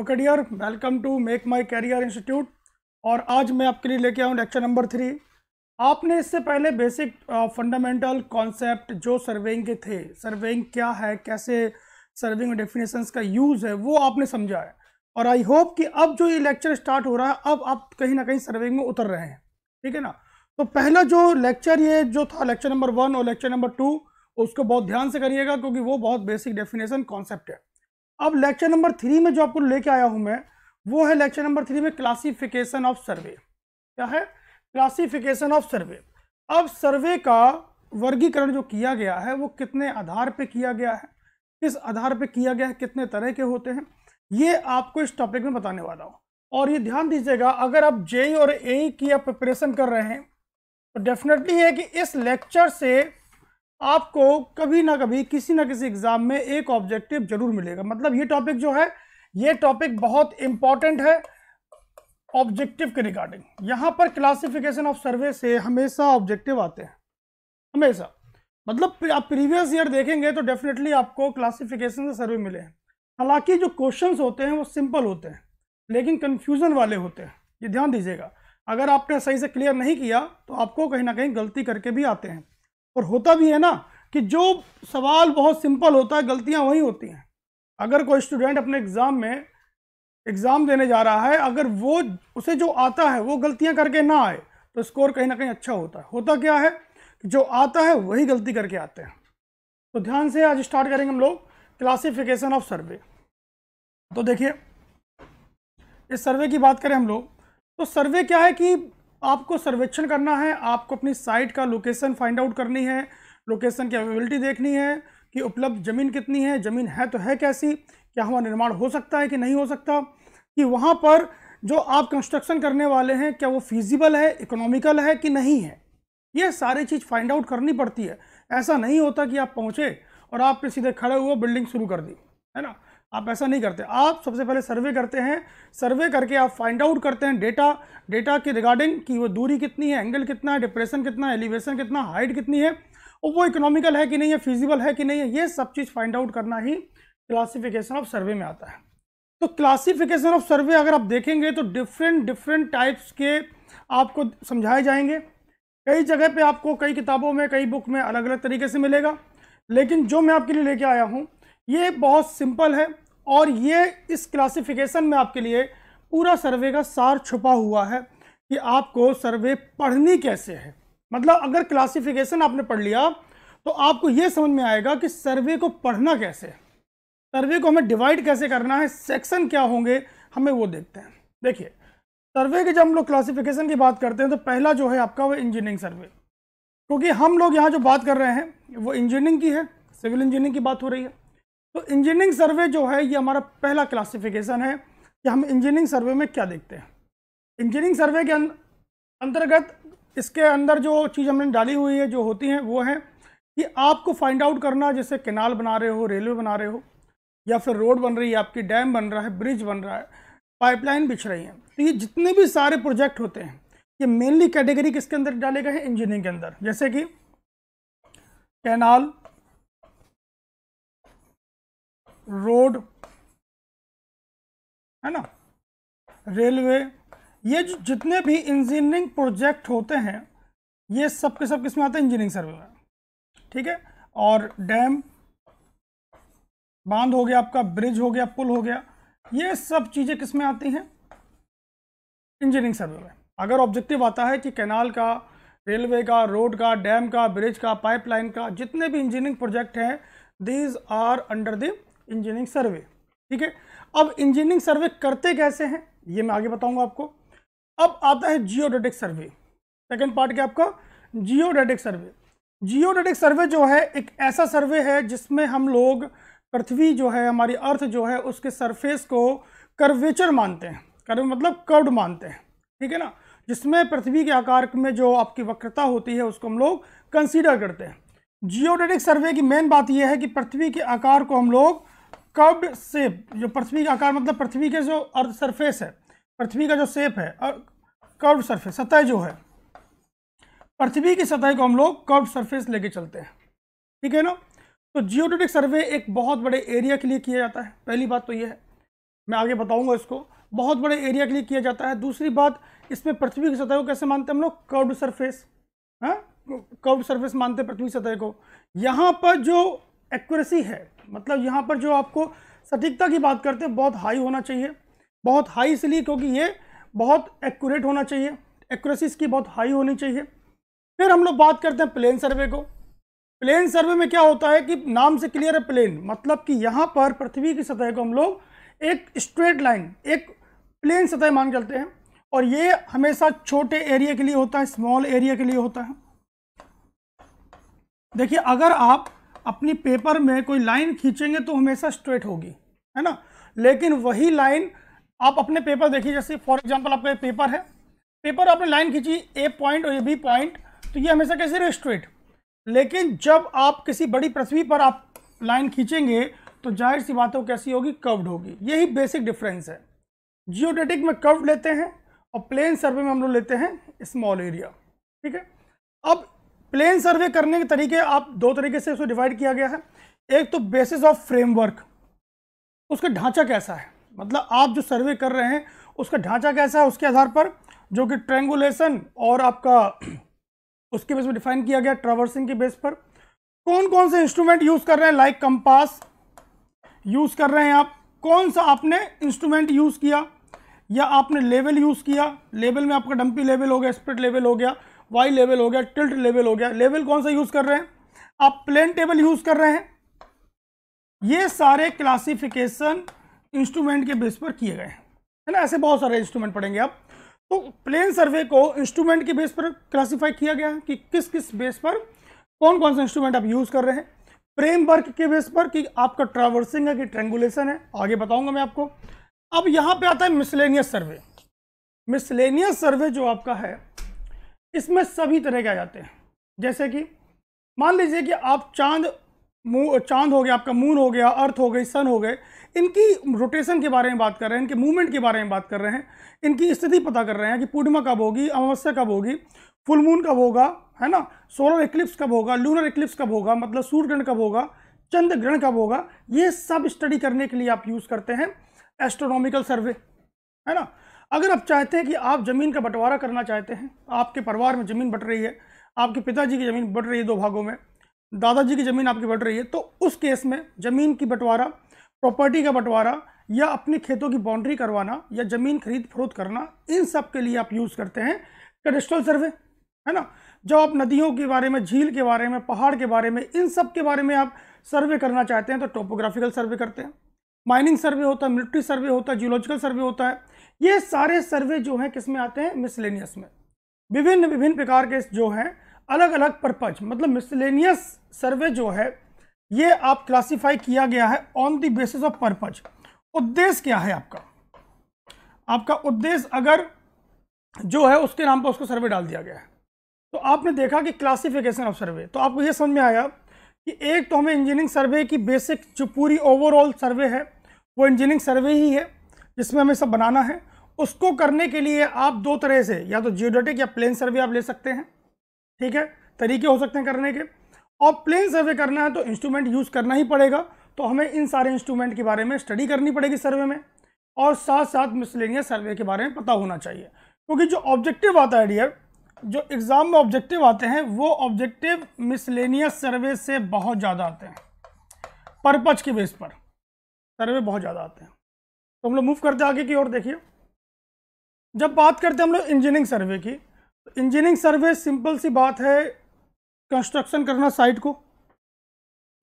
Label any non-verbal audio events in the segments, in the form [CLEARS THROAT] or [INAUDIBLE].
Okay dear welcome to Make My Career Institute और आज मैं आपके लिए लेके आऊँ लेक्चर नंबर थ्री आपने इससे पहले बेसिक फंडामेंटल कॉन्सेप्ट जो सर्वेइंग के थे सर्वेइंग क्या है कैसे सर्विंग डेफिनेशन का यूज़ है वो आपने समझा है और आई होप कि अब जो ये लेक्चर स्टार्ट हो रहा है अब आप कहीं ना कहीं सर्विंग में उतर रहे हैं ठीक है ना तो पहला जो लेक्चर ये जो था लेक्चर नंबर वन और लेक्चर नंबर टू उसको बहुत ध्यान से करिएगा क्योंकि वो बहुत बेसिक डेफिनेशन कॉन्सेप्ट है अब लेक्चर नंबर थ्री में जो आपको लेके आया हूँ मैं वो है लेक्चर नंबर थ्री में क्लासिफिकेशन ऑफ सर्वे क्या है क्लासिफिकेशन ऑफ सर्वे अब सर्वे का वर्गीकरण जो किया गया है वो कितने आधार पे किया गया है किस आधार पे किया गया है कितने तरह के होते हैं ये आपको इस टॉपिक में बताने वाला हूँ और ये ध्यान दीजिएगा अगर आप जेई और ए की आप प्रिपरेशन कर रहे हैं तो डेफिनेटली है कि इस लेक्चर से आपको कभी ना कभी किसी ना किसी एग्ज़ाम में एक ऑब्जेक्टिव जरूर मिलेगा मतलब ये टॉपिक जो है ये टॉपिक बहुत इम्पॉर्टेंट है ऑब्जेक्टिव के रिगार्डिंग यहाँ पर क्लासिफिकेशन ऑफ सर्वे से हमेशा ऑब्जेक्टिव आते हैं हमेशा मतलब आप प्रीवियस ईयर देखेंगे तो डेफिनेटली आपको क्लासिफिकेशन से सर्वे मिले हैं हालांकि जो क्वेश्चंस होते हैं वो सिंपल होते हैं लेकिन कन्फ्यूज़न वाले होते हैं ये ध्यान दीजिएगा अगर आपने सही से क्लियर नहीं किया तो आपको कहीं ना कहीं गलती करके भी आते हैं और होता भी है ना कि जो सवाल बहुत सिंपल होता है गलतियां वहीं होती हैं अगर कोई स्टूडेंट अपने एग्ज़ाम में एग्ज़ाम देने जा रहा है अगर वो उसे जो आता है वो गलतियां करके ना आए तो स्कोर कहीं ना कहीं अच्छा होता है होता क्या है कि जो आता है वही गलती करके आते हैं तो ध्यान से आज स्टार्ट करेंगे हम लोग क्लासिफिकेशन ऑफ सर्वे तो देखिए इस सर्वे की बात करें हम लोग तो सर्वे क्या है कि आपको सर्वेक्षण करना है आपको अपनी साइट का लोकेशन फाइंड आउट करनी है लोकेशन की अवेबिलिटी देखनी है कि उपलब्ध ज़मीन कितनी है ज़मीन है तो है कैसी क्या हुआ निर्माण हो सकता है कि नहीं हो सकता कि वहाँ पर जो आप कंस्ट्रक्शन करने वाले हैं क्या वो फिजिबल है इकोनॉमिकल है कि नहीं है ये सारी चीज़ फाइंड आउट करनी पड़ती है ऐसा नहीं होता कि आप पहुँचे और आपने सीधे खड़े हुए बिल्डिंग शुरू कर दी है ना आप ऐसा नहीं करते आप सबसे पहले सर्वे करते हैं सर्वे करके आप फाइंड आउट करते हैं डेटा डेटा के रिगार्डिंग कि वो दूरी कितनी है एंगल कितना है डिप्रेशन कितना है एलिवेशन कितना हाइट कितनी है और वो इकोनॉमिकल है कि नहीं है फिजिबल है कि नहीं है ये सब चीज़ फाइंड आउट करना ही क्लासिफिकेशन ऑफ सर्वे में आता है तो क्लासिफिकेशन ऑफ सर्वे अगर आप देखेंगे तो डिफरेंट डिफरेंट टाइप्स के आपको समझाए जाएंगे कई जगह पे आपको कई किताबों में कई बुक में अलग अलग तरीके से मिलेगा लेकिन जो मैं आपके लिए लेके आया हूँ ये बहुत सिंपल है और ये इस क्लासिफिकेशन में आपके लिए पूरा सर्वे का सार छुपा हुआ है कि आपको सर्वे पढ़नी कैसे है मतलब अगर क्लासिफिकेशन आपने पढ़ लिया तो आपको ये समझ में आएगा कि सर्वे को पढ़ना कैसे है सर्वे को हमें डिवाइड कैसे करना है सेक्शन क्या होंगे हमें वो देखते हैं देखिए सर्वे के जब हम लोग क्लासिफिकेशन की बात करते हैं तो पहला जो है आपका वो इंजीनियरिंग सर्वे क्योंकि हम लोग यहाँ जो बात कर रहे हैं वो इंजीनियरिंग की है सिविल इंजीनियरिंग की बात हो रही है तो इंजीनियरिंग सर्वे जो है ये हमारा पहला क्लासिफिकेशन है कि हम इंजीनियरिंग सर्वे में क्या देखते हैं इंजीनियरिंग सर्वे के अं-, अंतर्गत इसके अंदर जो चीज़ हमने डाली हुई है जो होती हैं वो है कि आपको फाइंड आउट करना जैसे कैनाल बना रहे हो रेलवे बना रहे हो या फिर रोड बन रही है आपकी डैम बन रहा है ब्रिज बन रहा है पाइपलाइन बिछ रही है तो ये जितने भी सारे प्रोजेक्ट होते हैं ये मेनली कैटेगरी किसके अंदर डाले गए हैं इंजीनियरिंग के अंदर जैसे कि कैनाल रोड है ना रेलवे ये जो जितने भी इंजीनियरिंग प्रोजेक्ट होते हैं ये सब के सब किस में आते हैं इंजीनियरिंग सर्वे में ठीक है और डैम बांध हो गया आपका ब्रिज हो गया पुल हो गया ये सब चीज़ें किस में आती हैं इंजीनियरिंग सर्वे में अगर ऑब्जेक्टिव आता है कि कैनाल का रेलवे का रोड का डैम का ब्रिज का पाइपलाइन का जितने भी इंजीनियरिंग प्रोजेक्ट हैं these are under the engineering survey ठीक है अब इंजीनियरिंग सर्वे करते कैसे हैं ये मैं आगे बताऊंगा आपको अब आता है जियोडेटिक सर्वे सेकेंड पार्ट क्या आपका जियोडेटिक सर्वे जियोडेटिक सर्वे जो है एक ऐसा सर्वे है जिसमें हम लोग पृथ्वी जो है हमारी अर्थ जो है उसके सरफेस को कर्वेचर मानते हैं कर्व मतलब कर्ड मानते हैं ठीक है ना जिसमें पृथ्वी के आकार में जो आपकी वक्रता होती है उसको हम लोग कंसीडर करते हैं जियोडेटिक सर्वे की मेन बात यह है कि पृथ्वी के आकार को हम लोग कर्व्ड सेप जो पृथ्वी का आकार मतलब पृथ्वी के जो अर्थ सरफेस है पृथ्वी का जो सेप है कर्व्ड सरफेस सतह जो है पृथ्वी की सतह को हम लोग कर्व सरफेस लेके चलते हैं ठीक है ना तो जियोटेटिक सर्वे एक बहुत बड़े एरिया के लिए किया जाता है पहली बात तो ये है मैं आगे बताऊंगा इसको बहुत बड़े एरिया के लिए किया जाता है दूसरी बात इसमें पृथ्वी की सतह को कैसे मानते हैं हम लोग कर्व सरफेस है कर्व सरफेस मानते हैं पृथ्वी सतह को यहाँ पर जो एक्यूरेसी है मतलब यहाँ पर जो आपको सटीकता की बात करते हैं बहुत हाई होना चाहिए बहुत हाई इसलिए क्योंकि ये बहुत एक्यूरेट होना चाहिए एक्यूरेसी इसकी बहुत हाई होनी चाहिए फिर हम लोग बात करते हैं प्लेन सर्वे को प्लेन सर्वे में क्या होता है कि नाम से क्लियर है प्लेन मतलब कि यहाँ पर पृथ्वी की सतह को हम लोग एक स्ट्रेट लाइन एक प्लेन सतह मान चलते हैं और ये हमेशा छोटे एरिया के लिए होता है स्मॉल एरिया के लिए होता है देखिए अगर आप अपनी पेपर में कोई लाइन खींचेंगे तो हमेशा स्ट्रेट होगी है ना लेकिन वही लाइन आप अपने पेपर देखिए जैसे फॉर एग्जाम्पल आपका पेपर है पेपर आपने लाइन खींची ए पॉइंट और ये बी पॉइंट तो ये हमेशा कैसे रहे स्ट्रेट लेकिन जब आप किसी बड़ी पृथ्वी पर आप लाइन खींचेंगे तो जाहिर सी बातों कैसी होगी कर्व्ड होगी यही बेसिक डिफरेंस है जियोडेटिक में कर्व्ड लेते हैं और प्लेन सर्वे में हम लोग लेते हैं स्मॉल एरिया ठीक है अब प्लेन सर्वे करने के तरीके आप दो तरीके से उसको डिवाइड किया गया है एक तो बेसिस ऑफ फ्रेमवर्क उसका ढांचा कैसा है मतलब आप जो सर्वे कर रहे हैं उसका ढांचा कैसा है उसके आधार पर जो कि ट्रेंगुलेशन और आपका [CLEARS THROAT] उसके बेस में डिफाइन किया गया ट्रावर्सिंग के बेस पर कौन कौन से इंस्ट्रूमेंट यूज़ कर रहे हैं लाइक कंपास यूज़ कर रहे हैं आप कौन सा आपने इंस्ट्रूमेंट यूज़ किया या आपने लेवल यूज़ किया लेवल में आपका डंपी लेवल हो गया स्प्रिट लेवल हो गया वाई लेवल हो गया टिल्ट लेवल हो गया लेवल कौन सा यूज़ कर रहे हैं आप प्लेन टेबल यूज़ कर रहे हैं ये सारे क्लासिफिकेशन इंस्ट्रूमेंट के बेस पर किए गए हैं है ना ऐसे बहुत सारे इंस्ट्रूमेंट पड़ेंगे आप तो प्लेन सर्वे को इंस्ट्रूमेंट के बेस पर क्लासीफाई किया गया कि किस किस बेस पर कौन कौन सा इंस्ट्रूमेंट आप यूज़ कर रहे हैं फ्रेम वर्क के बेस पर कि आपका ट्रावर्सिंग है कि ट्रेंगुलेशन है आगे बताऊंगा मैं आपको अब यहाँ पे आता है मिसलेनियस सर्वे मिसलेनियस सर्वे जो आपका है इसमें सभी तरह के आ जाते हैं जैसे कि मान लीजिए कि आप चांद चांद हो गया आपका मून हो गया अर्थ हो गई सन हो गए इनकी रोटेशन के बारे में बात कर रहे हैं इनके मूवमेंट के बारे में बात कर रहे हैं इनकी स्थिति पता कर रहे हैं कि पूर्णिमा कब होगी अमावस्या कब होगी फुल मून कब होगा है ना सोलर इक्लिप्स कब होगा लूनर इक्लिप्स कब होगा मतलब सूर्य ग्रहण कब होगा चंद्र ग्रहण कब होगा ये सब स्टडी करने के लिए आप यूज़ करते हैं एस्ट्रोनॉमिकल सर्वे है ना अगर आप चाहते हैं कि आप ज़मीन का बंटवारा करना चाहते हैं आपके परिवार में ज़मीन बट रही है आपके पिताजी की ज़मीन बट रही है दो भागों में दादाजी की ज़मीन आपकी बट रही है तो उस केस में ज़मीन की बंटवारा प्रॉपर्टी का बंटवारा या अपने खेतों की बाउंड्री करवाना या ज़मीन खरीद फरोख करना इन सब के लिए आप यूज़ करते हैं ट्रेडिशनल सर्वे है ना जब आप नदियों के बारे में झील के बारे में पहाड़ के बारे में इन सब के बारे में आप सर्वे करना चाहते हैं तो टोपोग्राफिकल सर्वे करते हैं माइनिंग सर्वे होता है मिलिट्री सर्वे होता है जियोलॉजिकल सर्वे होता है ये सारे सर्वे जो हैं किस में आते हैं मिसलेनियस में विभिन्न विभिन्न प्रकार के जो हैं अलग अलग पर्पज मतलब मिसलेनियस सर्वे जो है ये आप क्लासिफाई किया गया है on the basis of purpose उद्देश्य क्या है आपका आपका उद्देश्य अगर जो है उसके नाम पर उसको सर्वे डाल दिया गया है तो आपने देखा कि क्लासिफिकेशन ऑफ सर्वे तो आपको ये समझ में आया कि एक तो हमें इंजीनियरिंग सर्वे की बेसिक जो पूरी ओवरऑल सर्वे है वो इंजीनियरिंग सर्वे ही है जिसमें हमें सब बनाना है उसको करने के लिए आप दो तरह से या तो जियोडेटिक या प्लेन सर्वे आप ले सकते हैं ठीक है तरीके हो सकते हैं करने के और प्लेन सर्वे करना है तो इंस्ट्रूमेंट यूज़ करना ही पड़ेगा तो हमें इन सारे इंस्ट्रूमेंट के बारे में स्टडी करनी पड़ेगी सर्वे में और साथ साथ मिसलेनियस सर्वे के बारे में पता होना चाहिए क्योंकि जो ऑब्जेक्टिव आता है डियर जो एग्ज़ाम में ऑब्जेक्टिव आते हैं वो ऑब्जेक्टिव मिसलेनियस सर्वे से बहुत ज़्यादा आते हैं परपज के बेस पर सर्वे बहुत ज़्यादा आते हैं तो हम लोग मूव करते आगे की ओर देखिए जब बात करते हैं हम लोग इंजीनियरिंग सर्वे की तो इंजीनियरिंग सर्वे सिंपल सी बात है कंस्ट्रक्शन करना साइट को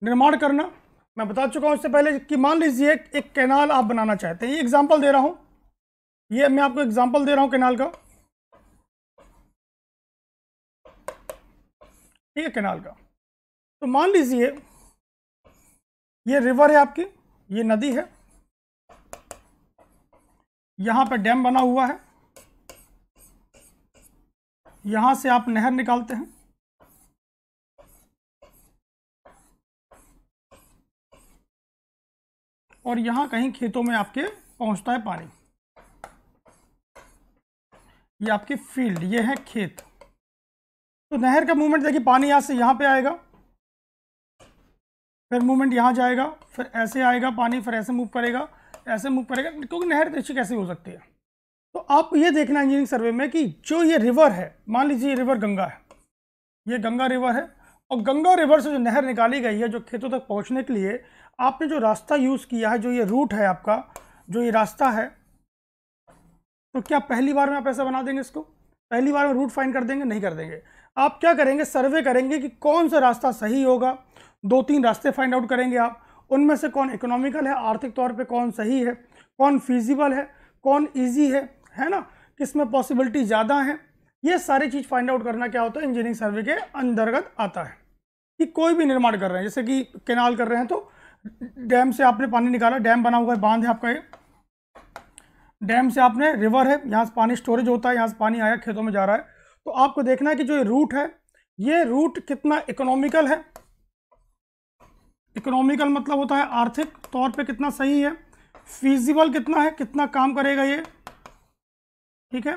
निर्माण करना मैं बता चुका हूँ इससे पहले कि मान लीजिए एक कैनाल आप बनाना चाहते हैं ये एग्जाम्पल दे रहा हूँ ये मैं आपको एग्जाम्पल दे रहा हूँ कैनाल का ठीक है कैनाल का तो मान लीजिए ये रिवर है आपकी ये नदी है यहां पर डैम बना हुआ है यहां से आप नहर निकालते हैं और यहां कहीं खेतों में आपके पहुंचता है पानी ये आपकी फील्ड ये है खेत तो नहर का मूवमेंट देखिए पानी यहां से यहां पे आएगा फिर मूवमेंट यहां जाएगा फिर ऐसे आएगा पानी फिर ऐसे मूव करेगा ऐसे मूव करेगा क्योंकि नहर तेजी तो कैसे हो सकती है तो आप ये देखना इंजीनियरिंग सर्वे में कि जो ये रिवर है मान लीजिए ये रिवर गंगा है ये गंगा रिवर है और गंगा रिवर से जो नहर निकाली गई है जो खेतों तक पहुंचने के लिए आपने जो रास्ता यूज़ किया है जो ये रूट है आपका जो ये रास्ता है तो क्या पहली बार में आप ऐसा बना देंगे इसको पहली बार में रूट फाइन कर देंगे नहीं कर देंगे आप क्या करेंगे सर्वे करेंगे कि कौन सा रास्ता सही होगा दो तीन रास्ते फाइंड आउट करेंगे आप उनमें से कौन इकोनॉमिकल है आर्थिक तौर पे कौन सही है कौन फिजिबल है कौन इजी है है ना किस में पॉसिबिलिटी ज़्यादा है ये सारी चीज़ फाइंड आउट करना क्या होता है इंजीनियरिंग सर्वे के अंतर्गत आता है कि कोई भी निर्माण कर रहे हैं जैसे कि केनाल कर रहे हैं तो डैम से आपने पानी निकाला डैम बना हुआ है बांध है आपका ये डैम से आपने रिवर है यहाँ से पानी स्टोरेज होता है यहाँ से पानी आया खेतों में जा रहा है तो आपको देखना है कि जो ये रूट है ये रूट कितना इकोनॉमिकल है इकोनॉमिकल मतलब होता है आर्थिक तौर पे कितना सही है फिजिबल कितना है कितना काम करेगा ये ठीक है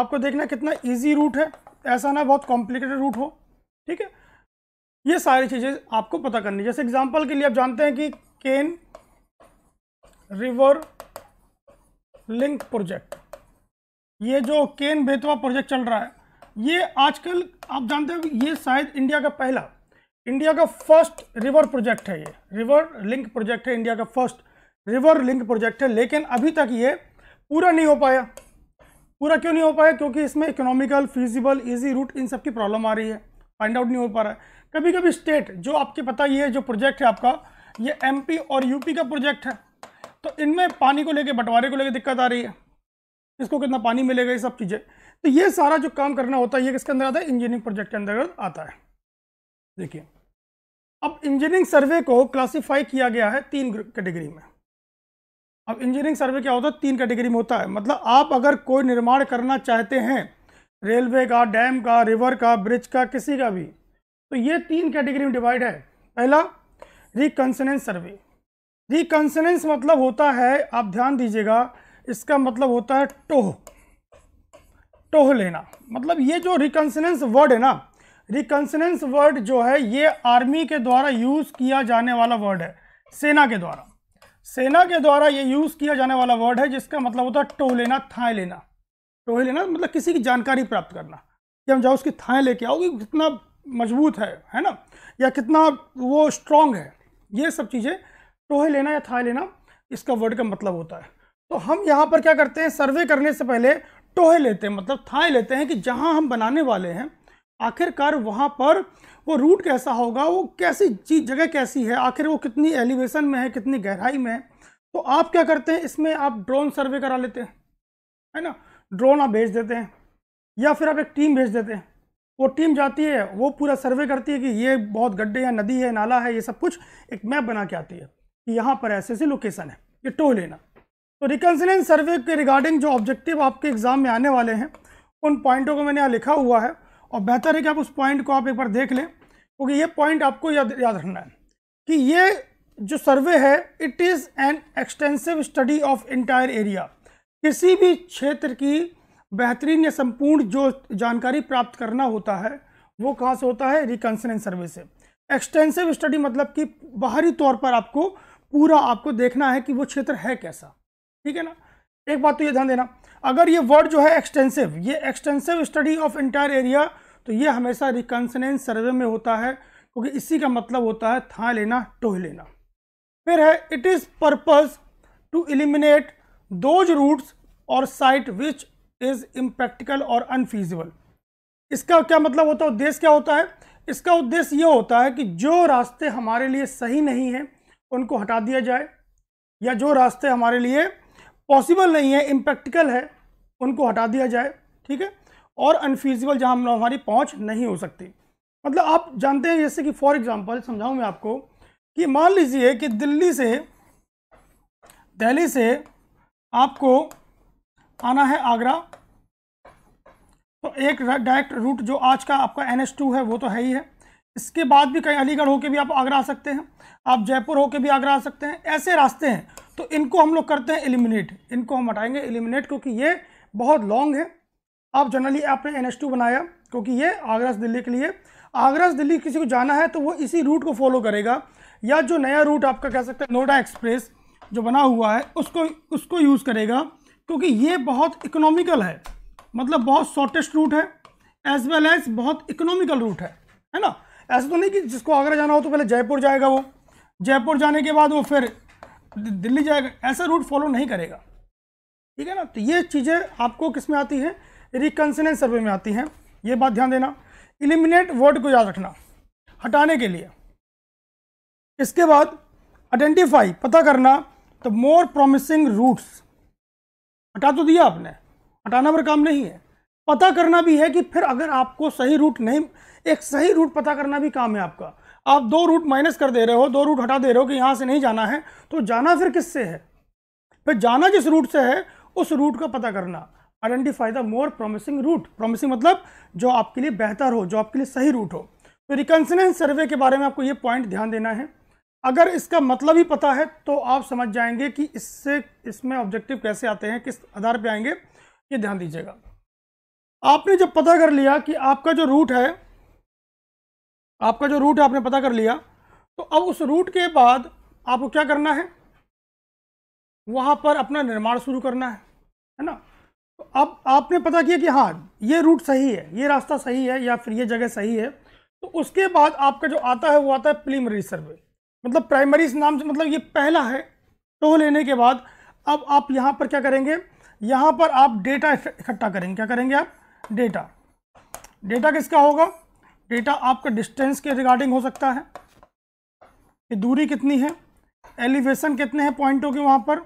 आपको देखना कितना इजी रूट है ऐसा ना बहुत कॉम्प्लिकेटेड रूट हो ठीक है ये सारी चीज़ें आपको पता करनी जैसे एग्जाम्पल के लिए आप जानते हैं कि केन रिवर लिंक प्रोजेक्ट ये जो केन बेतवा प्रोजेक्ट चल रहा है ये आजकल आप जानते हो ये शायद इंडिया का पहला इंडिया का फर्स्ट रिवर प्रोजेक्ट है ये रिवर लिंक प्रोजेक्ट है इंडिया का फर्स्ट रिवर लिंक प्रोजेक्ट है लेकिन अभी तक ये पूरा नहीं हो पाया पूरा क्यों नहीं हो पाया क्योंकि इसमें इकोनॉमिकल फिजिबल इजी रूट इन सब की प्रॉब्लम आ रही है फाइंड आउट नहीं हो पा रहा है कभी कभी स्टेट जो आपके पता ही है जो प्रोजेक्ट है आपका ये एमपी और यूपी का प्रोजेक्ट है तो इनमें पानी को लेकर बंटवारे को लेकर दिक्कत आ रही है इसको कितना पानी मिलेगा ये सब चीज़ें तो ये सारा जो काम करना होता है ये किसके अंदर आता है इंजीनियरिंग प्रोजेक्ट के अंदर आता है देखिए अब इंजीनियरिंग सर्वे को क्लासिफाई किया गया है तीन कैटेगरी में अब इंजीनियरिंग सर्वे क्या होता है तीन कैटेगरी में होता है मतलब आप अगर कोई निर्माण करना चाहते हैं रेलवे का डैम का रिवर का ब्रिज का किसी का भी तो ये तीन कैटेगरी में डिवाइड है पहला रिकन्सनेंस सर्वे रिकन्सनेंस मतलब होता है आप ध्यान दीजिएगा इसका मतलब होता है टोह टोह लेना मतलब ये जो रिकन्सनेंस वर्ड है ना रिकन्सनेंस वर्ड जो है ये आर्मी के द्वारा यूज किया जाने वाला वर्ड है सेना के द्वारा सेना के द्वारा ये यूज किया जाने वाला वर्ड है जिसका मतलब होता है टोह लेना थाए लेना टोह लेना मतलब किसी की जानकारी प्राप्त करना कि हम जाओ उसकी थाए लेके आओ कि कितना मजबूत है है ना या कितना वो स्ट्रांग है ये सब चीज़ें टोहे लेना या थाए लेना इसका वर्ड का मतलब होता है तो हम यहाँ पर क्या करते हैं सर्वे करने से पहले टोहे लेते हैं मतलब थाए लेते हैं कि जहाँ हम बनाने वाले हैं आखिरकार वहाँ पर वो रूट कैसा होगा वो कैसी चीज जगह कैसी है आखिर वो कितनी एलिवेशन में है कितनी गहराई में है तो आप क्या करते हैं इसमें आप ड्रोन सर्वे करा लेते हैं है ना ड्रोन आप भेज देते हैं या फिर आप एक टीम भेज देते हैं वो टीम जाती है वो पूरा सर्वे करती है कि ये बहुत गड्ढे हैं नदी है नाला है ये सब कुछ एक मैप बना के आती है कि यहाँ पर ऐसे ऐसी लोकेशन है ये टो लेना तो रिकन्सिलेंस सर्वे के रिगार्डिंग जो ऑब्जेक्टिव आपके एग्ज़ाम में आने वाले हैं उन पॉइंटों को मैंने यहाँ लिखा हुआ है और बेहतर है कि आप उस पॉइंट को आप एक बार देख लें क्योंकि ये पॉइंट आपको याद याद रखना है कि ये जो सर्वे है it is an extensive study of entire area किसी भी क्षेत्र की बेहतरीन या संपूर्ण जो जानकारी प्राप्त करना होता है वो कहाँ से होता है रिकन्सनेंस सर्वे से एक्सटेंसिव स्टडी मतलब कि बाहरी तौर पर आपको पूरा आपको देखना है कि वो क्षेत्र है कैसा ठीक है ना एक बात तो ये ध्यान देना अगर ये वर्ड जो है एक्सटेंसिव ये extensive study of entire area तो ये हमेशा रिकन्सनेस सर्वे में होता है क्योंकि इसी का मतलब होता है था लेना टोह लेना फिर है it is purpose to eliminate those routes और साइट विच इज़ इम्प्रैक्टिकल और अनफीजिबल इसका क्या मतलब होता है उद्देश्य क्या होता है इसका उद्देश्य ये होता है कि जो रास्ते हमारे लिए सही नहीं हैं उनको हटा दिया जाए या जो रास्ते हमारे लिए पॉसिबल नहीं है इम्प्रैक्टिकल है उनको हटा दिया जाए ठीक है और अनफीजिबल जहाँ हमारी पहुँच नहीं हो सकती मतलब आप जानते हैं जैसे कि फॉर एग्ज़ाम्पल समझाऊँ मैं आपको कि मान लीजिए कि दिल्ली से दिल्ली से आपको आना है आगरा तो एक डायरेक्ट रूट जो आज का आपका एन है वो तो है ही है इसके बाद भी कहीं अलीगढ़ होके भी आप आगरा आ सकते हैं आप जयपुर होके भी आगरा आ सकते हैं ऐसे रास्ते हैं तो इनको हम लोग करते हैं एलिमिनेट इनको हम हटाएंगे एलिमिनेट क्योंकि ये बहुत लॉन्ग है आप जनरली आपने एन बनाया क्योंकि ये आगरा से दिल्ली के लिए आगरा से दिल्ली किसी को जाना है तो वो इसी रूट को फॉलो करेगा या जो नया रूट आपका कह सकते हैं नोएडा एक्सप्रेस जो बना हुआ है उसको उसको यूज़ करेगा क्योंकि ये बहुत इकोनॉमिकल है मतलब बहुत शॉर्टेस्ट रूट है एज वेल एज बहुत इकोनॉमिकल रूट है है ना ऐसा तो नहीं कि जिसको आगरा जाना हो तो पहले जयपुर जाएगा वो जयपुर जाने के बाद वो फिर दिल्ली जाएगा ऐसा रूट फॉलो नहीं करेगा ठीक है ना तो ये चीज़ें आपको किस में आती हैं रिकन्सनेंस सर्वे में आती हैं ये बात ध्यान देना इलिमिनेट वर्ड को याद रखना हटाने के लिए इसके बाद आइडेंटिफाई पता करना द मोर प्रोमिसिंग रूट्स हटा तो दिया आपने हटाना पर काम नहीं है पता करना भी है कि फिर अगर आपको सही रूट नहीं एक सही रूट पता करना भी काम है आपका आप दो रूट माइनस कर दे रहे हो दो रूट हटा दे रहे हो कि यहाँ से नहीं जाना है तो जाना फिर किससे है फिर जाना जिस रूट से है उस रूट का पता करना identify the more promising route promising मतलब जो आपके लिए बेहतर हो जो आपके लिए सही रूट हो तो रिकन्सिलेंस सर्वे के बारे में आपको ये पॉइंट ध्यान देना है अगर इसका मतलब ही पता है तो आप समझ जाएंगे कि इससे इसमें ऑब्जेक्टिव कैसे आते हैं किस आधार पे आएंगे ये ध्यान दीजिएगा आपने जब पता कर लिया कि आपका जो रूट है आपका जो रूट है आपने पता कर लिया तो अब उस रूट के बाद आपको क्या करना है वहाँ पर अपना निर्माण शुरू करना है है ना तो अब आपने पता किया कि हाँ ये रूट सही है ये रास्ता सही है या फिर ये जगह सही है तो उसके बाद आपका जो आता है वो आता है प्लीमरी सर्वे मतलब प्राइमरी नाम से मतलब ये पहला है टोह तो लेने के बाद अब आप यहाँ पर क्या करेंगे यहाँ पर आप डेटा इकट्ठा करेंगे क्या करेंगे आप डेटा डेटा किसका होगा डेटा आपका डिस्टेंस के रिगार्डिंग हो सकता है कि दूरी कितनी है एलिवेशन कितने हैं पॉइंटों के वहाँ पर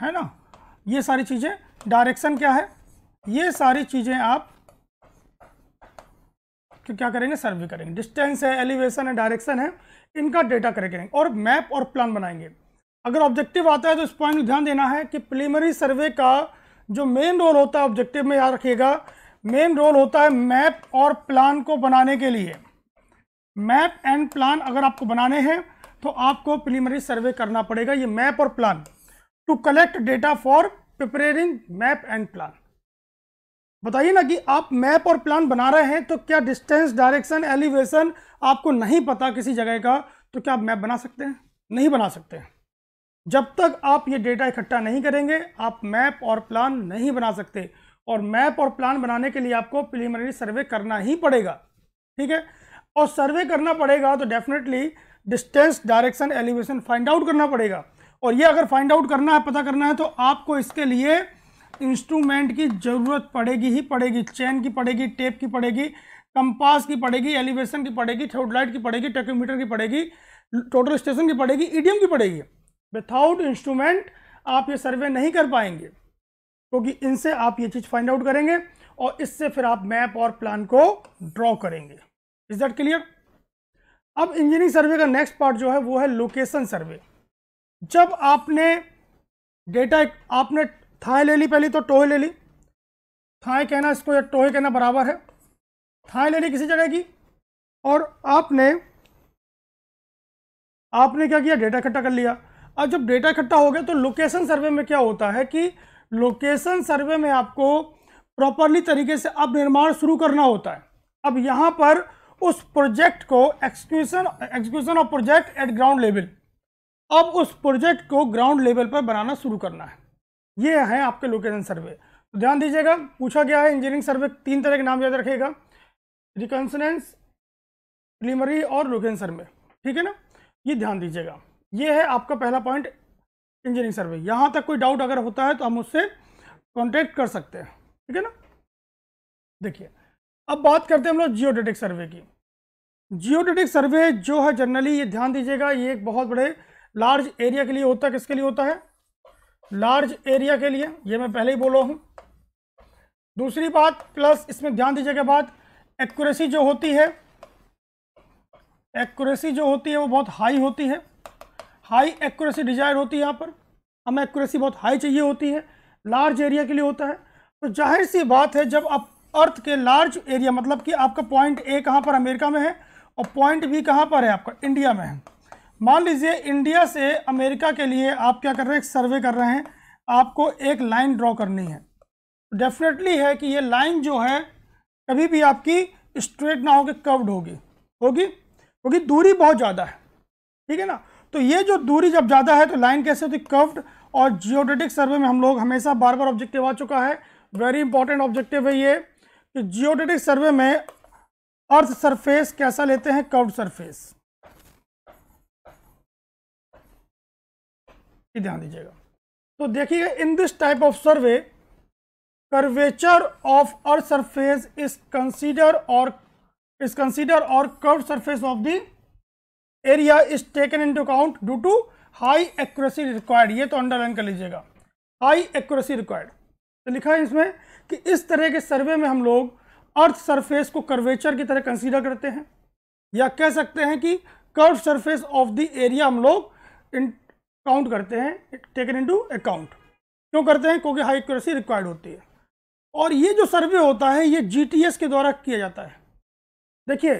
है ना ये सारी चीज़ें डायरेक्शन क्या है ये सारी चीज़ें आप तो क्या करेंगे सर्वे करेंगे डिस्टेंस है एलिवेशन है डायरेक्शन है इनका डेटा करेक्ट करेंगे और मैप और प्लान बनाएंगे अगर ऑब्जेक्टिव आता है तो इस पॉइंट ध्यान देना है कि प्रीलिमरी सर्वे का जो मेन रोल होता है ऑब्जेक्टिव में याद रखिएगा मेन रोल होता है मैप और प्लान को बनाने के लिए मैप एंड प्लान अगर आपको बनाने हैं तो आपको प्रीलिमरी सर्वे करना पड़ेगा ये मैप और plan to collect data for preparing map and plan बताइए ना कि आप मैप और प्लान बना रहे हैं तो क्या डिस्टेंस डायरेक्शन एलिवेशन आपको नहीं पता किसी जगह का तो क्या आप मैप बना सकते हैं नहीं बना सकते हैं जब तक आप ये डेटा इकट्ठा नहीं करेंगे आप मैप और प्लान नहीं बना सकते और मैप और प्लान बनाने के लिए आपको प्रिलिमिनरी सर्वे करना ही पड़ेगा ठीक है और सर्वे करना पड़ेगा तो definitely distance direction elevation find out करना पड़ेगा और ये अगर फाइंड आउट करना है पता करना है तो आपको इसके लिए इंस्ट्रूमेंट की ज़रूरत पड़ेगी ही पड़ेगी चैन की पड़ेगी टेप की पड़ेगी कंपास की पड़ेगी एलिवेशन की पड़ेगी थ्रोडलाइट की पड़ेगी टेकोमीटर की पड़ेगी टोटल स्टेशन की पड़ेगी ईडीएम की पड़ेगी विथआउट इंस्ट्रूमेंट आप ये सर्वे नहीं कर पाएंगे क्योंकि तो इनसे आप ये चीज़ फाइंड आउट करेंगे और इससे फिर आप मैप और प्लान को ड्रॉ करेंगे इज दैट क्लियर अब इंजीनियरिंग सर्वे का नेक्स्ट पार्ट जो है वो है लोकेशन सर्वे जब आपने डेटा आपने थाए ले ली पहली तो टोहे ले ली थाए कहना इसको या टोहे कहना बराबर है थाए ले ली किसी जगह की और आपने आपने क्या किया डेटा इकट्ठा कर लिया अब जब डेटा इकट्ठा हो गया तो लोकेशन सर्वे में क्या होता है कि लोकेशन सर्वे में आपको प्रॉपरली तरीके से अब निर्माण शुरू करना होता है अब यहाँ पर उस प्रोजेक्ट को execution execution of project at ground level अब उस प्रोजेक्ट को ग्राउंड लेवल पर बनाना शुरू करना है ये है आपके लोकेशन सर्वे तो ध्यान दीजिएगा पूछा गया है इंजीनियरिंग सर्वे तीन तरह के नाम याद रखेगा रिकन्सनेंस प्रिलिमरी और लोकेशन सर्वे ठीक है ना ये ध्यान दीजिएगा ये है आपका पहला पॉइंट इंजीनियरिंग सर्वे यहाँ तक कोई डाउट अगर होता है तो हम उससे कॉन्टेक्ट कर सकते हैं ठीक है ना देखिए अब बात करते हैं हम लोग जियोडेटिक सर्वे की जियोडेटिक सर्वे जो है जनरली ये ध्यान दीजिएगा ये एक बहुत बड़े लार्ज एरिया के लिए होता है किसके लिए होता है लार्ज एरिया के लिए ये मैं पहले ही बोला हूँ दूसरी बात प्लस इसमें ध्यान दीजिए के बाद एक्यूरेसी जो होती है एक्यूरेसी जो होती है वो बहुत हाई होती है हाई एक्यूरेसी डिजायर होती है यहाँ पर हमें एक्यूरेसी बहुत हाई चाहिए होती है लार्ज एरिया के लिए होता है तो जाहिर सी बात है जब आप अर्थ के लार्ज एरिया मतलब कि आपका पॉइंट ए कहाँ पर अमेरिका में है और पॉइंट बी कहाँ पर है आपका इंडिया में है मान लीजिए इंडिया से अमेरिका के लिए आप क्या कर रहे हैं सर्वे कर रहे हैं आपको एक लाइन ड्रॉ करनी है डेफिनेटली है कि ये लाइन जो है कभी भी आपकी स्ट्रेट ना होगी कर्व्ड होगी होगी क्योंकि दूरी बहुत ज़्यादा है ठीक है ना तो ये जो दूरी जब ज़्यादा है तो लाइन कैसे होती कर्व्ड और जियोडेटिक सर्वे में हम लोग हमेशा बार बार ऑब्जेक्टिव आ चुका है वेरी इंपॉर्टेंट ऑब्जेक्टिव है ये कि जियोडेटिक सर्वे में अर्थ सरफेस कैसा लेते हैं कर्व्ड सरफेस ये ध्यान दीजिएगा तो देखिए in this type of survey curvature of earth surface is consider और इज कंसीडर और curve surface of the area is taken into account due to high accuracy required ये तो अंडरलाइन कर लीजिएगा हाई एक्यूरेसी रिक्वायर्ड तो लिखा है इसमें कि इस तरह के सर्वे में हम लोग अर्थ सरफेस को कर्वेचर की तरह कंसीडर करते हैं या कह सकते हैं कि curve surface of the area हम लोग काउंट करते हैं टेकन इनटू अकाउंट क्यों करते हैं क्योंकि हाई एक्यूरेसी रिक्वायर्ड होती है और ये जो सर्वे होता है ये जीटीएस के द्वारा किया जाता है देखिए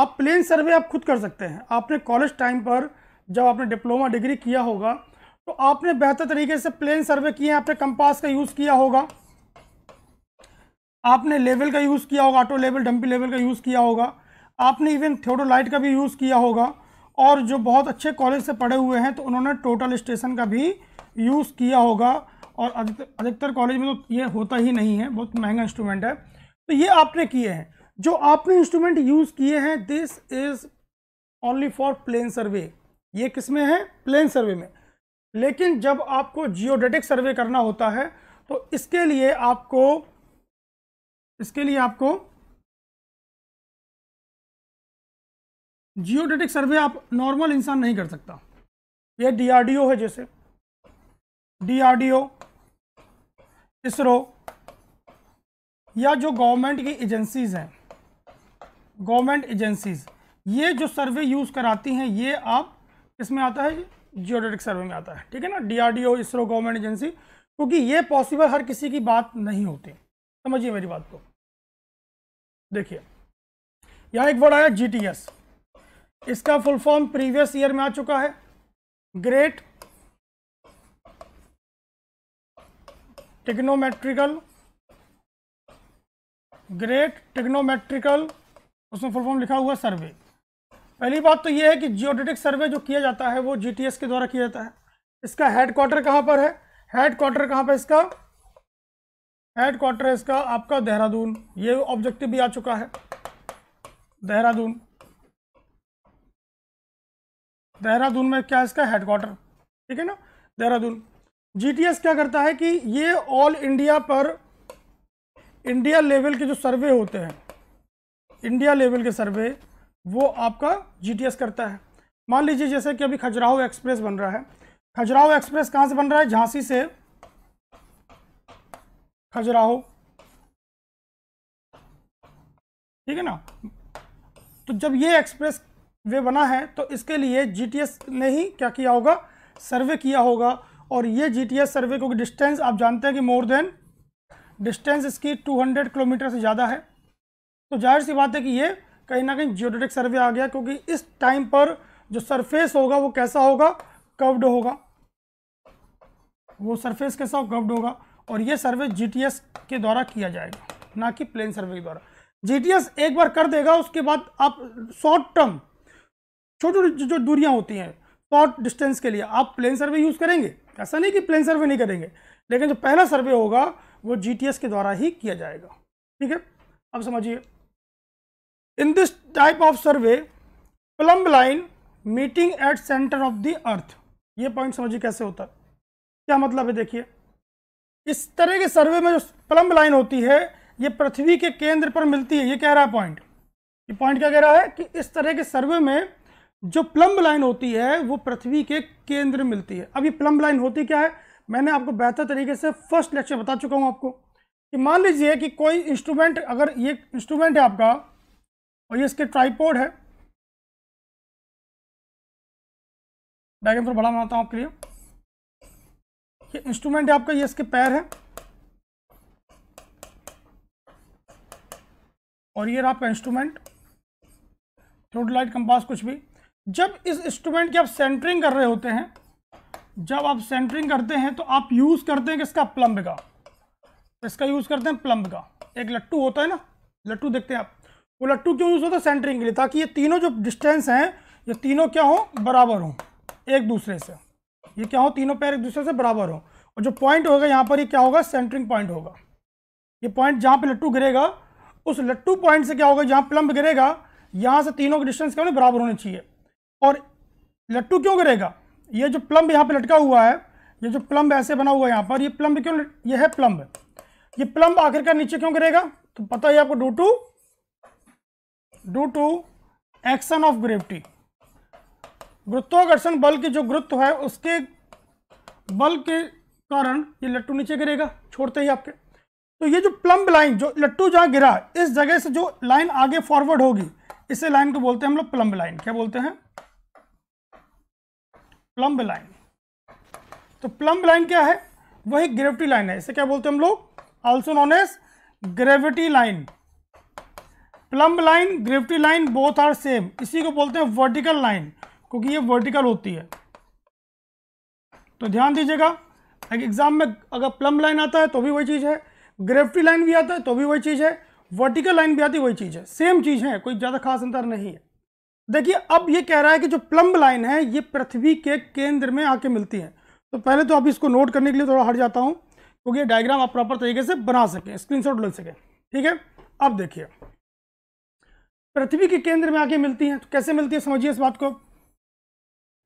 आप प्लेन सर्वे आप खुद कर सकते हैं आपने कॉलेज टाइम पर जब आपने डिप्लोमा डिग्री किया होगा तो आपने बेहतर तरीके से प्लेन सर्वे किए हैं आपने कंपास का यूज़ किया होगा आपने लेवल का यूज़ किया होगा ऑटो लेवल डम्पी लेवल का यूज़ किया होगा आपने इवन थियोडोलाइट का भी यूज़ किया होगा और जो बहुत अच्छे कॉलेज से पढ़े हुए हैं तो उन्होंने टोटल स्टेशन का भी यूज़ किया होगा और अधिकतर कॉलेज में तो ये होता ही नहीं है बहुत महंगा इंस्ट्रूमेंट है तो ये आपने किए हैं जो आपने इंस्ट्रूमेंट यूज़ किए हैं this is only for plane survey ये किस में है प्लेन सर्वे में लेकिन जब आपको जियोडेटिक सर्वे करना होता है तो इसके लिए आपको इसके लिए आपको जियोडेटिक सर्वे आप नॉर्मल इंसान नहीं कर सकता ये डीआरडीओ है जैसे डीआरडीओ इसरो या जो गवर्नमेंट की एजेंसीज हैं गवर्नमेंट एजेंसीज ये जो सर्वे यूज़ कराती हैं ये आप इसमें आता है जियोडेटिक सर्वे में आता है ठीक है ना डीआरडीओ इसरो गवर्नमेंट एजेंसी क्योंकि ये पॉसिबल हर किसी की बात नहीं होती समझिए मेरी बात को देखिए यहाँ एक वर्ड आया एस इसका फुल फॉर्म प्रीवियस ईयर में आ चुका है ग्रेट टिग्नोमेट्रिकल ग्रेट टिग्नोमेट्रिकल उसमें फुल फॉर्म लिखा हुआ सर्वे पहली बात तो यह है कि जियोडेटिक सर्वे जो किया जाता है वो जीटीएस के द्वारा किया जाता है इसका हेड क्वार्टर पर है हेड क्वार्टर पर इसका हेड क्वार्टर इसका आपका देहरादून ये ऑब्जेक्टिव भी आ चुका है देहरादून देहरादून में क्या इसका हेडक्वार्टर ठीक है ना देहरादून जीटीएस क्या करता है कि ये ऑल इंडिया पर इंडिया लेवल के जो सर्वे होते हैं इंडिया लेवल के सर्वे वो आपका जीटीएस करता है मान लीजिए जैसे कि अभी खजुराहो एक्सप्रेस बन रहा है खजुराहो एक्सप्रेस कहाँ से बन रहा है झांसी से खजुराहो ठीक है ना तो जब ये एक्सप्रेस वे बना है तो इसके लिए जीटीएस ने ही क्या किया होगा सर्वे किया होगा और ये जीटीएस सर्वे क्योंकि डिस्टेंस आप जानते हैं कि मोर देन डिस्टेंस इसकी 200 किलोमीटर से ज़्यादा है तो जाहिर सी बात है कि ये कहीं ना कहीं जियोडेटिक सर्वे आ गया क्योंकि इस टाइम पर जो सरफेस होगा वो कैसा होगा कव्ड होगा वो सरफेस कैसा कव्ड होगा और ये सर्वे जीटीएस के द्वारा किया जाएगा ना कि प्लेन सर्वे के द्वारा जी एक बार कर देगा उसके बाद आप शॉर्ट टर्म छोटी छोटी जो दूरियाँ होती हैं शॉर्ट डिस्टेंस के लिए आप प्लेन सर्वे यूज़ करेंगे ऐसा नहीं कि प्लेन सर्वे नहीं करेंगे लेकिन जो पहला सर्वे होगा वो जी के द्वारा ही किया जाएगा ठीक है अब समझिए in this type of survey plumb line meeting at centre of the earth ये पॉइंट समझिए कैसे होता है क्या मतलब है देखिए इस तरह के सर्वे में जो प्लम्ब लाइन होती है ये पृथ्वी के केंद्र पर मिलती है ये कह रहा है पॉइंट ये पॉइंट क्या कह रहा है कि इस तरह के सर्वे में जो प्लम्ब लाइन होती है वो पृथ्वी के केंद्र में मिलती है अब ये प्लम्ब लाइन होती क्या है मैंने आपको बेहतर तरीके से फर्स्ट लेक्चर बता चुका हूँ आपको कि मान लीजिए कि कोई इंस्ट्रूमेंट अगर ये इंस्ट्रूमेंट है आपका और ये इसके ट्राईपोर्ड है डायग्राम थोड़ा बड़ा बनाता हूँ आपके लिए ये इंस्ट्रूमेंट है आपका ये इसके पैर है और ये आपका इंस्ट्रूमेंट थ्रोड लाइट कंपास कुछ भी जब इस इंस्ट्रूमेंट की आप सेंटरिंग कर रहे होते हैं जब आप सेंटरिंग करते हैं तो आप यूज़ करते हैं किसका प्लम्ब का तो इसका यूज़ करते हैं प्लम्ब का एक लट्टू होता है ना लट्टू देखते हैं आप वो लट्टू क्यों यूज़ होता है सेंटरिंग के लिए ताकि ये तीनों जो डिस्टेंस हैं ये तीनों क्या हो बराबर हो एक दूसरे से ये क्या हो तीनों पैर एक दूसरे से बराबर हो और जो पॉइंट होगा यहाँ पर ये क्या होगा सेंटरिंग पॉइंट होगा ये पॉइंट जहाँ पे लट्टू गिरेगा उस लट्टू पॉइंट से क्या होगा जहाँ प्लम्ब गिरेगा यहाँ से तीनों के डिस्टेंस क्या होने बराबर होने चाहिए और लट्टू क्यों गिरेगा ये जो प्लम्ब यहाँ पे लटका हुआ है ये जो प्लम्ब ऐसे बना हुआ है यहाँ पर ये प्लम्ब क्यों ये है प्लम्ब ये प्लम्ब आखिरकार नीचे क्यों गिरेगा तो पता ही आपको due to due to action of gravity गुरुत्वाकर्षण बल की जो गुरुत्व है उसके बल के कारण ये लट्टू नीचे गिरेगा छोड़ते ही आपके तो ये जो प्लम्ब लाइन जो लट्टू जहाँ गिरा इस जगह से जो लाइन आगे फॉरवर्ड होगी इसे लाइन को बोलते हैं हम लोग प्लम्ब लाइन क्या बोलते हैं प्लम्ब लाइन तो प्लम्ब लाइन क्या है वही ग्रेविटी लाइन है इसे क्या बोलते हैं हम लोग also known as gravity line plumb line gravity line both are same इसी को बोलते हैं वर्टिकल लाइन क्योंकि ये वर्टिकल होती है तो ध्यान दीजिएगा एग्जाम में अगर प्लम्ब लाइन आता है तो भी वही चीज़ है ग्रेविटी लाइन भी आता है तो भी वही चीज़ है वर्टिकल लाइन भी आती है वही चीज़ है सेम चीज़ है कोई ज़्यादा खास अंतर नहीं है देखिए अब ये कह रहा है कि जो प्लम्ब लाइन है ये पृथ्वी के केंद्र में आके मिलती है तो पहले तो आप इसको नोट करने के लिए थोड़ा हट जाता हूँ क्योंकि तो डायग्राम आप प्रॉपर तरीके से बना सकें स्क्रीनशॉट ले सकें ठीक है अब देखिए पृथ्वी के केंद्र में आके मिलती हैं तो कैसे मिलती है समझिए इस बात को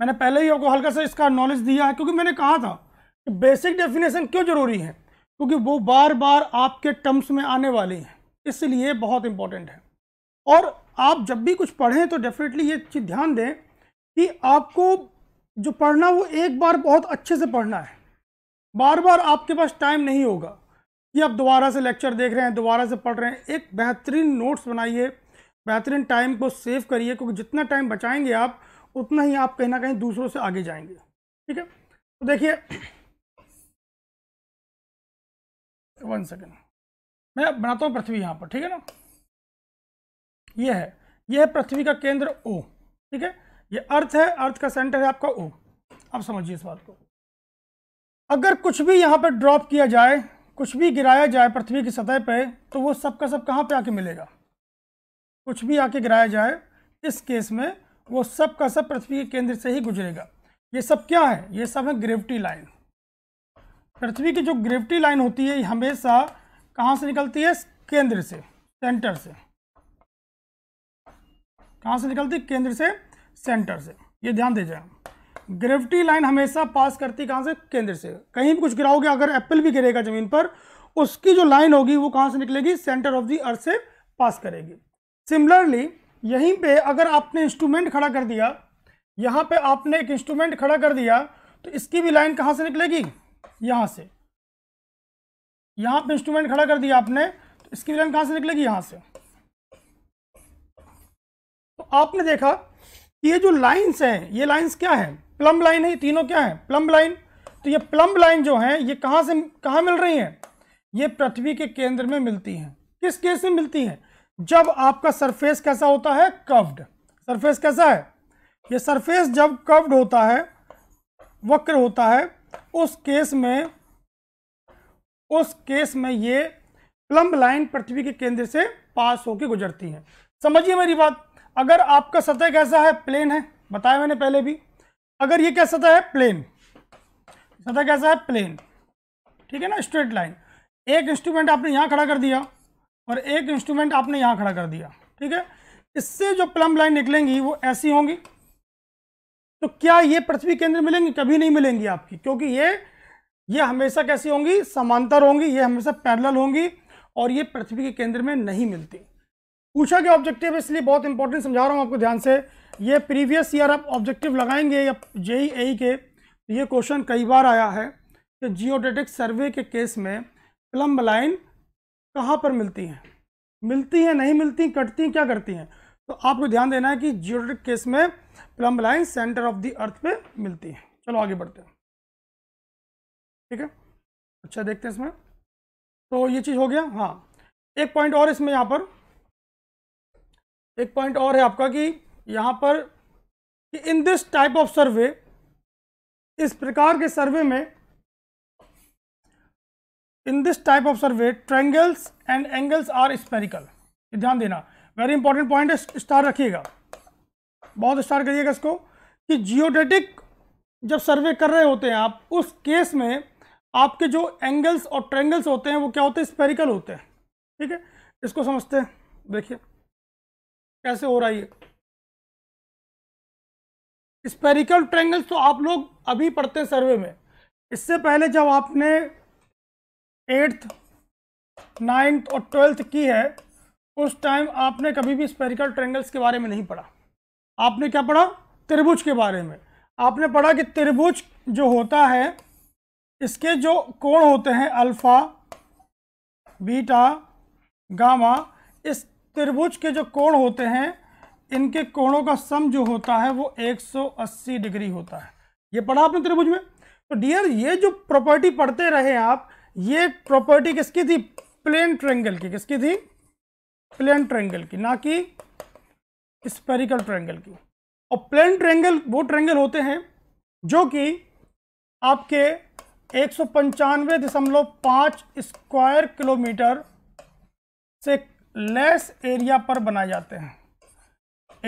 मैंने पहले ही आपको हल्का सा इसका नॉलेज दिया है क्योंकि मैंने कहा था कि बेसिक डेफिनेशन क्यों ज़रूरी है क्योंकि वो बार बार आपके टर्म्स में आने वाली हैं इसलिए बहुत इंपॉर्टेंट है और आप जब भी कुछ पढ़ें तो डेफिनेटली ये चीज़ ध्यान दें कि आपको जो पढ़ना वो एक बार बहुत अच्छे से पढ़ना है बार बार आपके पास टाइम नहीं होगा कि आप दोबारा से लेक्चर देख रहे हैं दोबारा से पढ़ रहे हैं एक बेहतरीन नोट्स बनाइए बेहतरीन टाइम को सेव करिए क्योंकि जितना टाइम बचाएंगे आप उतना ही आप कहीं ना कहीं दूसरों से आगे जाएंगे ठीक है तो देखिए वन सेकेंड मैं बनाता हूँ पृथ्वी यहाँ पर ठीक है ना ये है ये है पृथ्वी का केंद्र ओ ठीक है ये अर्थ है अर्थ का सेंटर है आपका ओ आप समझिए इस बात को अगर कुछ भी यहाँ पर ड्रॉप किया जाए कुछ भी गिराया जाए पृथ्वी की सतह पे तो वो सब का सब कहाँ पे आके मिलेगा कुछ भी आके गिराया जाए इस केस में वो सब का सब पृथ्वी के केंद्र से ही गुजरेगा ये सब क्या है ये सब है ग्रेविटी लाइन पृथ्वी की जो ग्रेविटी लाइन होती है हमेशा कहाँ से निकलती है केंद्र से सेंटर से कहाँ से निकलती केंद्र से सेंटर से ये ध्यान दीजिए ग्रेविटी लाइन हमेशा पास करती कहाँ से केंद्र से कहीं भी कुछ गिराओगे अगर एप्पल भी गिरेगा जमीन पर उसकी जो लाइन होगी वो कहाँ से निकलेगी सेंटर ऑफ दी अर्थ से पास करेगी सिमिलरली यहीं पे अगर आपने इंस्ट्रूमेंट खड़ा कर दिया यहाँ पे आपने एक इंस्ट्रूमेंट खड़ा कर दिया तो इसकी भी लाइन कहाँ से निकलेगी यहाँ से यहाँ पे इंस्ट्रूमेंट खड़ा कर दिया आपने तो इसकी भी लाइन कहाँ से निकलेगी यहाँ से तो आपने देखा कि ये जो लाइन्स हैं ये लाइन्स क्या है प्लम्ब लाइन है तीनों क्या है प्लम्ब लाइन तो ये प्लम्ब लाइन जो है ये कहाँ से कहाँ मिल रही हैं ये पृथ्वी के केंद्र में मिलती हैं किस केस में मिलती हैं जब आपका सरफेस कैसा होता है कव्ड सरफेस कैसा है ये सरफेस जब कव्ड होता है वक्र होता है उस केस में उस केस में ये प्लम्ब लाइन पृथ्वी के केंद्र से पास होकर गुजरती है समझिए मेरी बात अगर आपका सतह कैसा है प्लेन है बताया मैंने पहले भी अगर ये क्या सतह है प्लेन सतह कैसा है प्लेन ठीक है ना स्ट्रेट लाइन एक इंस्ट्रूमेंट आपने यहाँ खड़ा कर दिया और एक इंस्ट्रूमेंट आपने यहाँ खड़ा कर दिया ठीक है इससे जो प्लम लाइन निकलेंगी वो ऐसी होंगी तो क्या ये पृथ्वी केंद्र मिलेंगी कभी नहीं मिलेंगी आपकी क्योंकि ये ये हमेशा कैसी होंगी समांतर होंगी ये हमेशा पैरल होंगी और ये पृथ्वी के केंद्र में नहीं मिलती पूछा गया ऑब्जेक्टिव इसलिए बहुत इंपॉर्टेंट समझा रहा हूँ आपको ध्यान से ये प्रीवियस ईयर आप ऑब्जेक्टिव लगाएंगे या जेई ए e e के तो ये क्वेश्चन कई बार आया है कि जियोडेटिक सर्वे के केस में प्लम्ब लाइन कहाँ पर मिलती हैं मिलती हैं नहीं मिलती कटती हैं क्या करती हैं तो आपको ध्यान देना है कि जियोडेटिक केस में plumb line centre of the earth पे मिलती है चलो आगे बढ़ते हैं ठीक है अच्छा देखते हैं इसमें तो ये चीज़ हो गया हाँ एक पॉइंट और इसमें यहाँ पर एक पॉइंट और है आपका कि यहाँ पर कि in this type of survey इस प्रकार के सर्वे में in this type of survey triangles and angles are spherical ध्यान देना वेरी इंपॉर्टेंट पॉइंट है स्टार रखिएगा बहुत स्टार करिएगा इसको कि जियोडेटिक जब सर्वे कर रहे होते हैं आप उस केस में आपके जो एंगल्स और ट्रेंगल्स होते हैं वो क्या होते हैं स्पेरिकल होते हैं ठीक है इसको समझते हैं देखिए कैसे हो रहा है स्पेरिकल ट्रेंगल्स तो आप लोग अभी पढ़ते हैं सर्वे में इससे पहले जब आपने एट्थ नाइन्थ और ट्वेल्थ की है उस टाइम आपने कभी भी स्पेरिकल ट्रेंगल्स के बारे में नहीं पढ़ा आपने क्या पढ़ा त्रिभुज के बारे में आपने पढ़ा कि त्रिभुज जो होता है इसके जो कोण होते हैं अल्फा बीटा गामा इस त्रिभुज के जो कोण होते हैं इनके कोणों का सम जो होता है वो 180 डिग्री होता है ये पढ़ा आपने त्रिभुज में तो डियर ये जो प्रॉपर्टी पढ़ते रहे आप ये प्रॉपर्टी किसकी थी प्लेन ट्रेंगल की किसकी थी प्लेन ट्रेंगल की ना कि स्पेरिकल ट्रेंगल की और प्लेन ट्रेंगल वो ट्रेंगल होते हैं जो कि आपके एक स्क्वायर किलोमीटर से लेस एरिया पर बनाए जाते हैं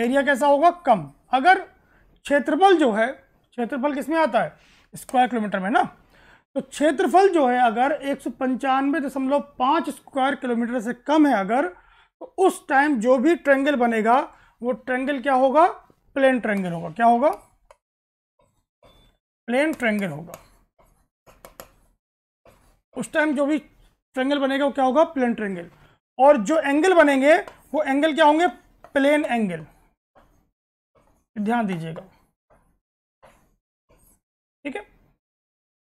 एरिया कैसा होगा कम अगर क्षेत्रफल जो है क्षेत्रफल किस में आता है स्क्वायर किलोमीटर में ना तो क्षेत्रफल जो है अगर एक सौ पंचानवे दशमलव पाँच स्क्वायर किलोमीटर से कम है अगर तो उस टाइम जो भी ट्रेंगल बनेगा वो ट्रेंगल क्या होगा प्लेन ट्रेंगल होगा क्या होगा प्लेन ट्रेंगल होगा उस टाइम जो भी ट्रेंगल बनेगा वो क्या होगा प्लेन ट्रेंगल और जो एंगल बनेंगे वो एंगल क्या होंगे प्लेन एंगल ध्यान दीजिएगा ठीक है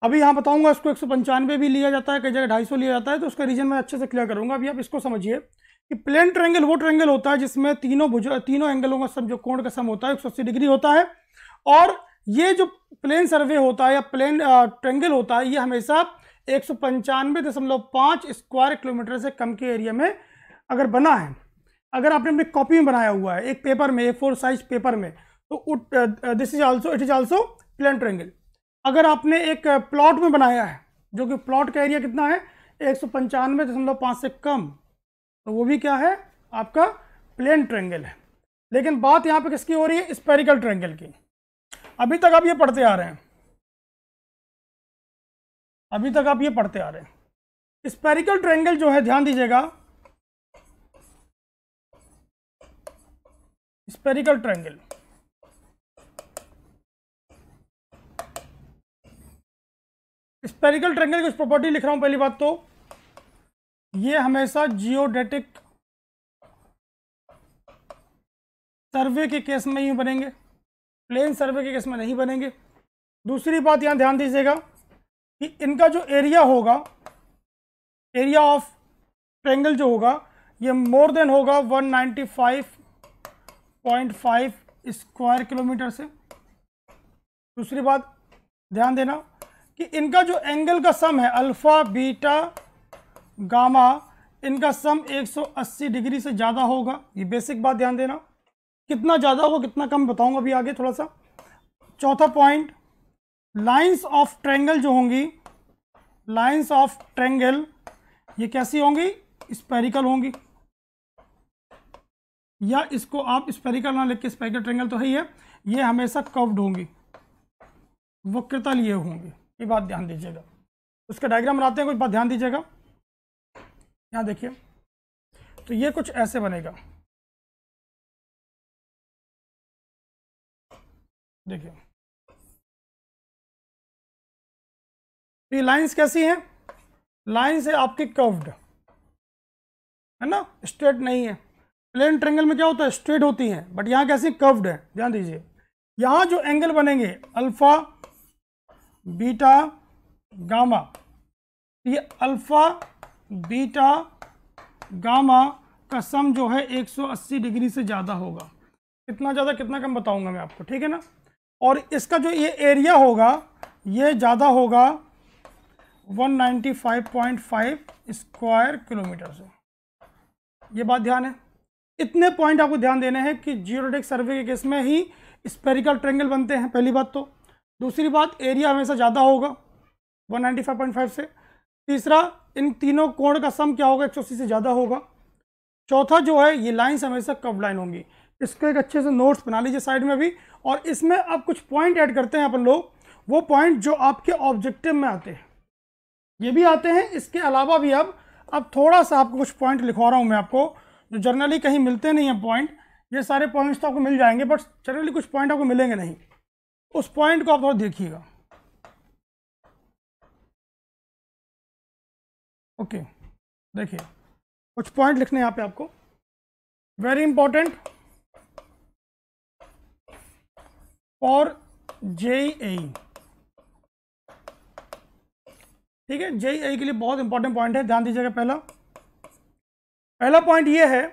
अभी यहां बताऊंगा इसको एक सौ पंचानवे भी लिया जाता है कई जगह ढाई सौ लिया जाता है तो उसका रीजन मैं अच्छे से क्लियर करूंगा अभी आप इसको समझिए कि प्लेन ट्रेंगल वो ट्रेंगल होता है जिसमें तीनों भुज तीनों एंगलों का सब जो कोण का सम होता है एक सौ अस्सी डिग्री होता है और ये जो प्लेन सर्वे होता है या प्लेन ट्रेंगल होता है ये हमेशा एक सौ पंचानवे दशमलव पाँच स्क्वायर किलोमीटर से कम के एरिया में अगर बना है अगर आपने अपनी कॉपी में बनाया हुआ है एक पेपर में ए फोर साइज पेपर में तो this is also it is also plane triangle अगर आपने एक प्लॉट में बनाया है जो कि प्लॉट का एरिया कितना है एक सौ पंचानवे दशमलव पाँच से कम तो वो भी क्या है आपका प्लेन ट्रेंगल है लेकिन बात यहाँ पे किसकी हो रही है स्पेरिकल ट्रेंगल की अभी तक आप ये पढ़ते आ रहे हैं अभी तक आप ये पढ़ते आ रहे हैं स्पेरिकल ट्रेंगल जो है ध्यान दीजिएगा स्पेरिकल ट्रेंगल स्पेरिकल ट्रेंगल की प्रॉपर्टी लिख रहा हूं पहली बात तो ये हमेशा जियोडेटिक सर्वे के केस में ही बनेंगे प्लेन सर्वे के केस में नहीं बनेंगे दूसरी बात यहां ध्यान दीजिएगा कि इनका जो एरिया होगा एरिया ऑफ ट्रेंगल जो होगा ये मोर देन होगा 195.5 स्क्वायर किलोमीटर से दूसरी बात ध्यान देना कि इनका जो एंगल का सम है अल्फ़ा बीटा गामा इनका सम 180 डिग्री से ज़्यादा होगा ये बेसिक बात ध्यान देना कितना ज़्यादा होगा कितना कम बताऊंगा अभी आगे थोड़ा सा चौथा पॉइंट लाइंस ऑफ ट्रेंगल जो होंगी लाइंस ऑफ ट्रेंगल ये कैसी होंगी स्पेरिकल होंगी या इसको आप स्पेरिकल ना लेके स्पेरिकल ट्रेंगल तो है ही है ये हमेशा कर्व्ड होंगी वक्रता लिए होंगी ये बात ध्यान दीजिएगा उसका डायग्राम बनाते हैं कुछ बात ध्यान दीजिएगा यहाँ देखिए तो ये कुछ ऐसे बनेगा देखिए तो ये लाइन्स कैसी हैं लाइन्स है आपके कर्व्ड है ना स्ट्रेट नहीं है प्लेन ट्रेंगल में क्या होता है स्ट्रेट होती है बट यहाँ कैसी कर्व्ड है ध्यान दीजिए यहाँ जो एंगल बनेंगे अल्फा बीटा गामा ये अल्फा बीटा गामा का सम जो है 180 डिग्री से ज़्यादा होगा कितना ज़्यादा कितना कम बताऊंगा मैं आपको ठीक है ना और इसका जो ये एरिया होगा ये ज़्यादा होगा 195.5 स्क्वायर किलोमीटर से ये बात ध्यान है इतने पॉइंट आपको ध्यान देने हैं कि जियोडेटिक सर्वे के केस में ही स्पेरिकल ट्रेंगल बनते हैं पहली बात तो दूसरी बात एरिया हमेशा ज़्यादा होगा 195.5 से तीसरा इन तीनों कोण का सम क्या होगा एक से ज़्यादा होगा चौथा जो है ये लाइन्स हमेशा कब लाइन होंगी इसको एक अच्छे से नोट्स बना लीजिए साइड में भी और इसमें अब कुछ पॉइंट ऐड करते हैं अपन लोग वो पॉइंट जो आपके ऑब्जेक्टिव में आते हैं ये भी आते हैं इसके अलावा भी अब अब थोड़ा सा आपको कुछ पॉइंट लिखवा रहा हूँ मैं आपको जो जनरली कहीं मिलते नहीं हैं पॉइंट ये सारे पॉइंट्स तो आपको मिल जाएंगे बट जनरली कुछ पॉइंट आपको मिलेंगे नहीं उस पॉइंट को आप थोड़ा देखिएगा ओके देखिए कुछ पॉइंट लिखने यहाँ पे आपको वेरी इंपॉर्टेंट फॉर जेई ठीक है जे के लिए बहुत इंपॉर्टेंट पॉइंट है ध्यान दीजिएगा पहला पहला पॉइंट ये है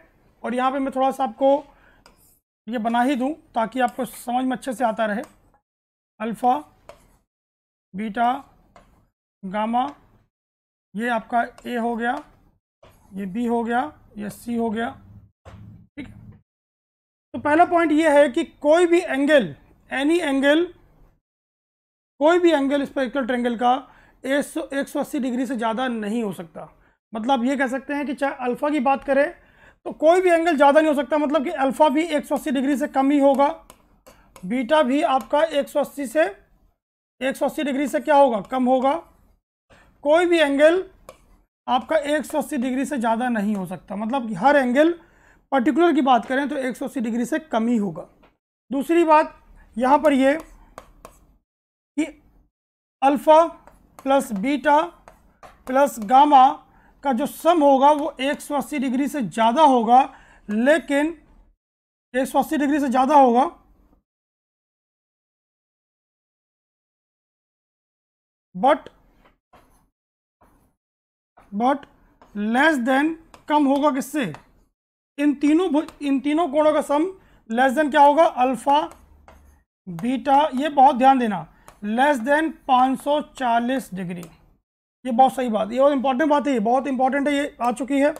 और यहाँ पे मैं थोड़ा सा आपको ये बना ही दूँ ताकि आपको समझ में अच्छे से आता रहे अल्फ़ा बीटा गामा ये आपका ए हो गया ये बी हो गया ये सी हो गया ठीक तो पहला पॉइंट ये है कि कोई भी एंगल एनी एंगल कोई भी एंगल इस पर ट्रेंगल का एक सौ अस्सी डिग्री से ज़्यादा नहीं हो सकता मतलब ये कह सकते हैं कि चाहे अल्फ़ा की बात करें तो कोई भी एंगल ज़्यादा नहीं हो सकता मतलब कि अल्फ़ा भी 180 डिग्री से कम ही होगा बीटा भी आपका 180 से 180 डिग्री से क्या होगा कम होगा कोई भी एंगल आपका 180 डिग्री से ज़्यादा नहीं हो सकता मतलब कि हर एंगल पर्टिकुलर की बात करें तो 180 डिग्री से कम ही होगा दूसरी बात यहाँ पर ये कि alpha plus beta plus gamma का जो सम होगा वो एक सौ अस्सी डिग्री से ज़्यादा होगा लेकिन एक सौ अस्सी डिग्री से ज़्यादा होगा बट बट लेस देन कम होगा किससे इन तीनों इन तीनों कोणों का सम लेस देन क्या होगा अल्फा बीटा ये बहुत ध्यान देना लेस देन 540 डिग्री ये बहुत सही बात ये बहुत इंपॉर्टेंट बात है बहुत इंपॉर्टेंट है ये आ चुकी है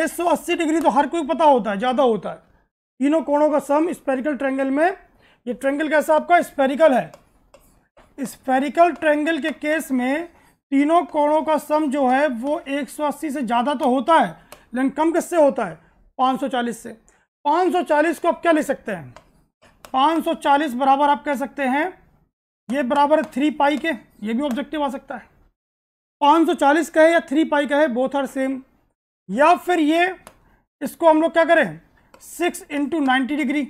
180 डिग्री तो हर कोई पता होता है ज़्यादा होता है तीनों कोणों का सम स्पेरिकल ट्रेंगल में ये ट्रेंगल कैसा आपका स्पेरिकल है स्पेरिकल ट्रेंगल के केस में तीनों कोणों का सम जो है वो 180 से ज़्यादा तो होता है लेकिन कम किससे होता है 540 से 540 को आप क्या ले सकते हैं 540 बराबर आप कह सकते हैं ये बराबर है थ्री पाई के ये भी ऑब्जेक्टिव आ सकता है 540 का है या थ्री पाई का है बोथ आर सेम या फिर ये इसको हम लोग क्या करें six into ninety degree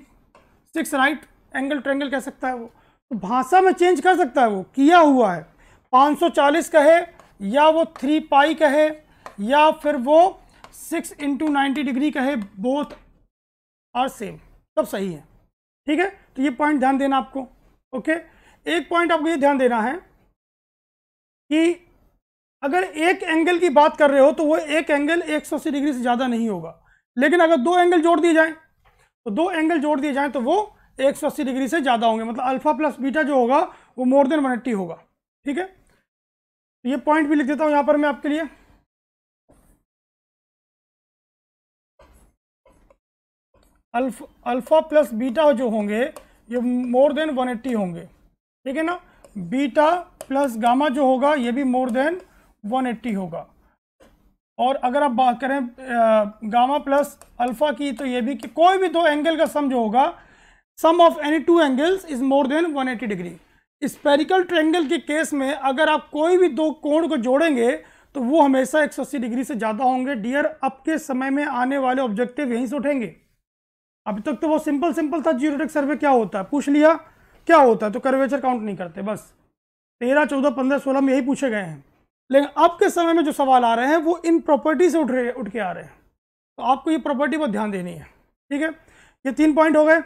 six right angle triangle कह सकता है वो तो भाषा में चेंज कर सकता है वो किया हुआ है 540 का है या वो थ्री पाई का है या फिर वो सिक्स इंटू नाइन्टी डिग्री का है बोथ आर सेम सब सही है ठीक है तो ये पॉइंट ध्यान देना आपको ओके okay? एक पॉइंट आपको ये ध्यान देना है कि अगर एक एंगल की बात कर रहे हो तो वो एक एंगल अस्सी डिग्री से ज़्यादा नहीं होगा लेकिन अगर दो एंगल जोड़ दिए जाएं तो दो एंगल जोड़ दिए जाएं तो वो अस्सी डिग्री से ज़्यादा होंगे मतलब अल्फा प्लस बीटा जो होगा वो मोर देन एट्टी होगा ठीक है तो ये पॉइंट भी लिख देता हूँ यहाँ पर मैं आपके लिए अल्फा अल्फा प्लस बीटा जो होंगे ये मोर देन 180 होंगे ठीक है ना बीटा प्लस गामा जो होगा ये भी मोर देन 180 होगा और अगर आप बात करें गामा प्लस अल्फा की तो ये भी कि कोई भी दो एंगल का सम जो होगा sum of any two angles is more than 180 degree spherical triangle के केस में अगर आप कोई भी दो कोण को जोड़ेंगे तो वो हमेशा 180 डिग्री से ज़्यादा होंगे डियर अब के समय में आने वाले ऑब्जेक्टिव यहीं से उठेंगे अभी तक तो वो सिंपल सिंपल था जीरो सर्वे क्या होता है पूछ लिया क्या होता है तो कर्वेचर काउंट नहीं करते बस तेरह चौदह पंद्रह सोलह में यही पूछे गए हैं लेकिन अब के समय में जो सवाल आ रहे हैं वो इन प्रॉपर्टी से उठ रहे उठ के आ रहे हैं तो आपको ये प्रॉपर्टी पर ध्यान देनी है ठीक है ये तीन पॉइंट हो गए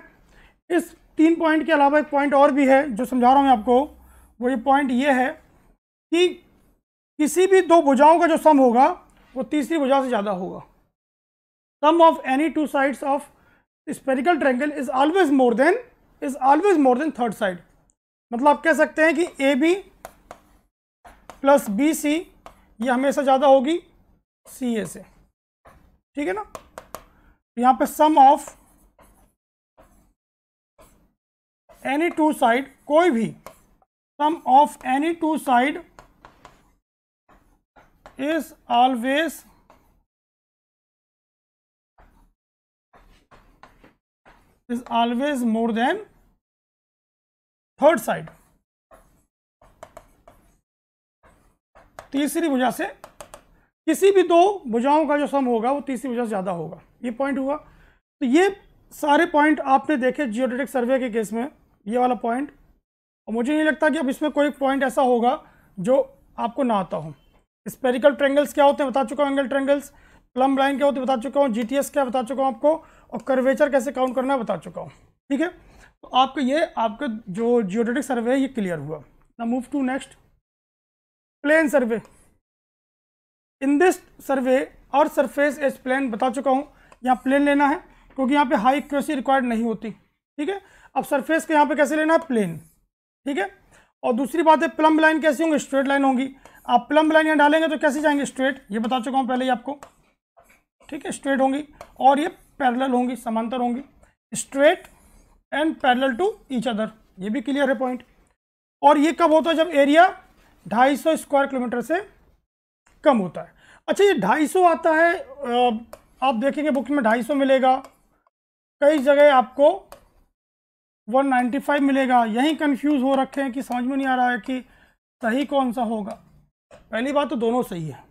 इस तीन पॉइंट के अलावा एक पॉइंट और भी है जो समझा रहा हूँ मैं आपको वो ये पॉइंट ये है कि किसी भी दो भुजाओं का जो सम होगा वो तीसरी भुजा से ज़्यादा होगा sum of any two sides of spherical triangle is always more than is always more than third side मतलब आप कह सकते हैं कि A B plus B C ये हमेशा ज़्यादा होगी सी ए से ठीक है ना यहाँ पे sum of any two side कोई भी sum of any two side is always is always more than third side तीसरी भुजा से किसी भी दो भुजाओं का जो सम होगा वो तीसरी भुजा से ज़्यादा होगा ये पॉइंट हुआ तो ये सारे पॉइंट आपने देखे जियोडेटिक सर्वे के केस में ये वाला पॉइंट और मुझे नहीं लगता कि अब इसमें कोई पॉइंट ऐसा होगा जो आपको ना आता हो स्पेरिकल ट्रेंगल्स क्या होते हैं बता चुका हूँ एंगल ट्रेंगल्स प्लम लाइन क्या होते हैं बता चुका हूँ जी क्या बता चुका हूँ आपको और कर्वेचर कैसे काउंट करना बता चुका हूँ ठीक है तो आपका ये आपका जो जियोडेटिक सर्वे है ये क्लियर हुआ ना move to next plane survey in this survey और सरफेस एज प्लेन बता चुका हूँ यहाँ प्लेन लेना है क्योंकि यहाँ पे हाई एक्यूरेसी रिक्वायर्ड नहीं होती ठीक है अब सरफेस के यहाँ पे कैसे लेना है प्लेन ठीक है और दूसरी बात है प्लम्ब लाइन कैसी होंगी स्ट्रेट लाइन होंगी आप प्लम्ब लाइन यहाँ डालेंगे तो कैसे जाएंगे स्ट्रेट ये बता चुका हूँ पहले ही आपको ठीक है स्ट्रेट होंगी और ये पैरेलल होंगी समांतर होंगी straight and parallel to each other ये भी क्लियर है पॉइंट और ये कब होता है जब एरिया 250 स्क्वायर किलोमीटर से कम होता है अच्छा ये 250 आता है आप देखेंगे बुक में 250 मिलेगा कई जगह आपको 195 मिलेगा यहीं कंफ्यूज हो रखे हैं कि समझ में नहीं आ रहा है कि सही कौन सा होगा पहली बात तो दोनों सही है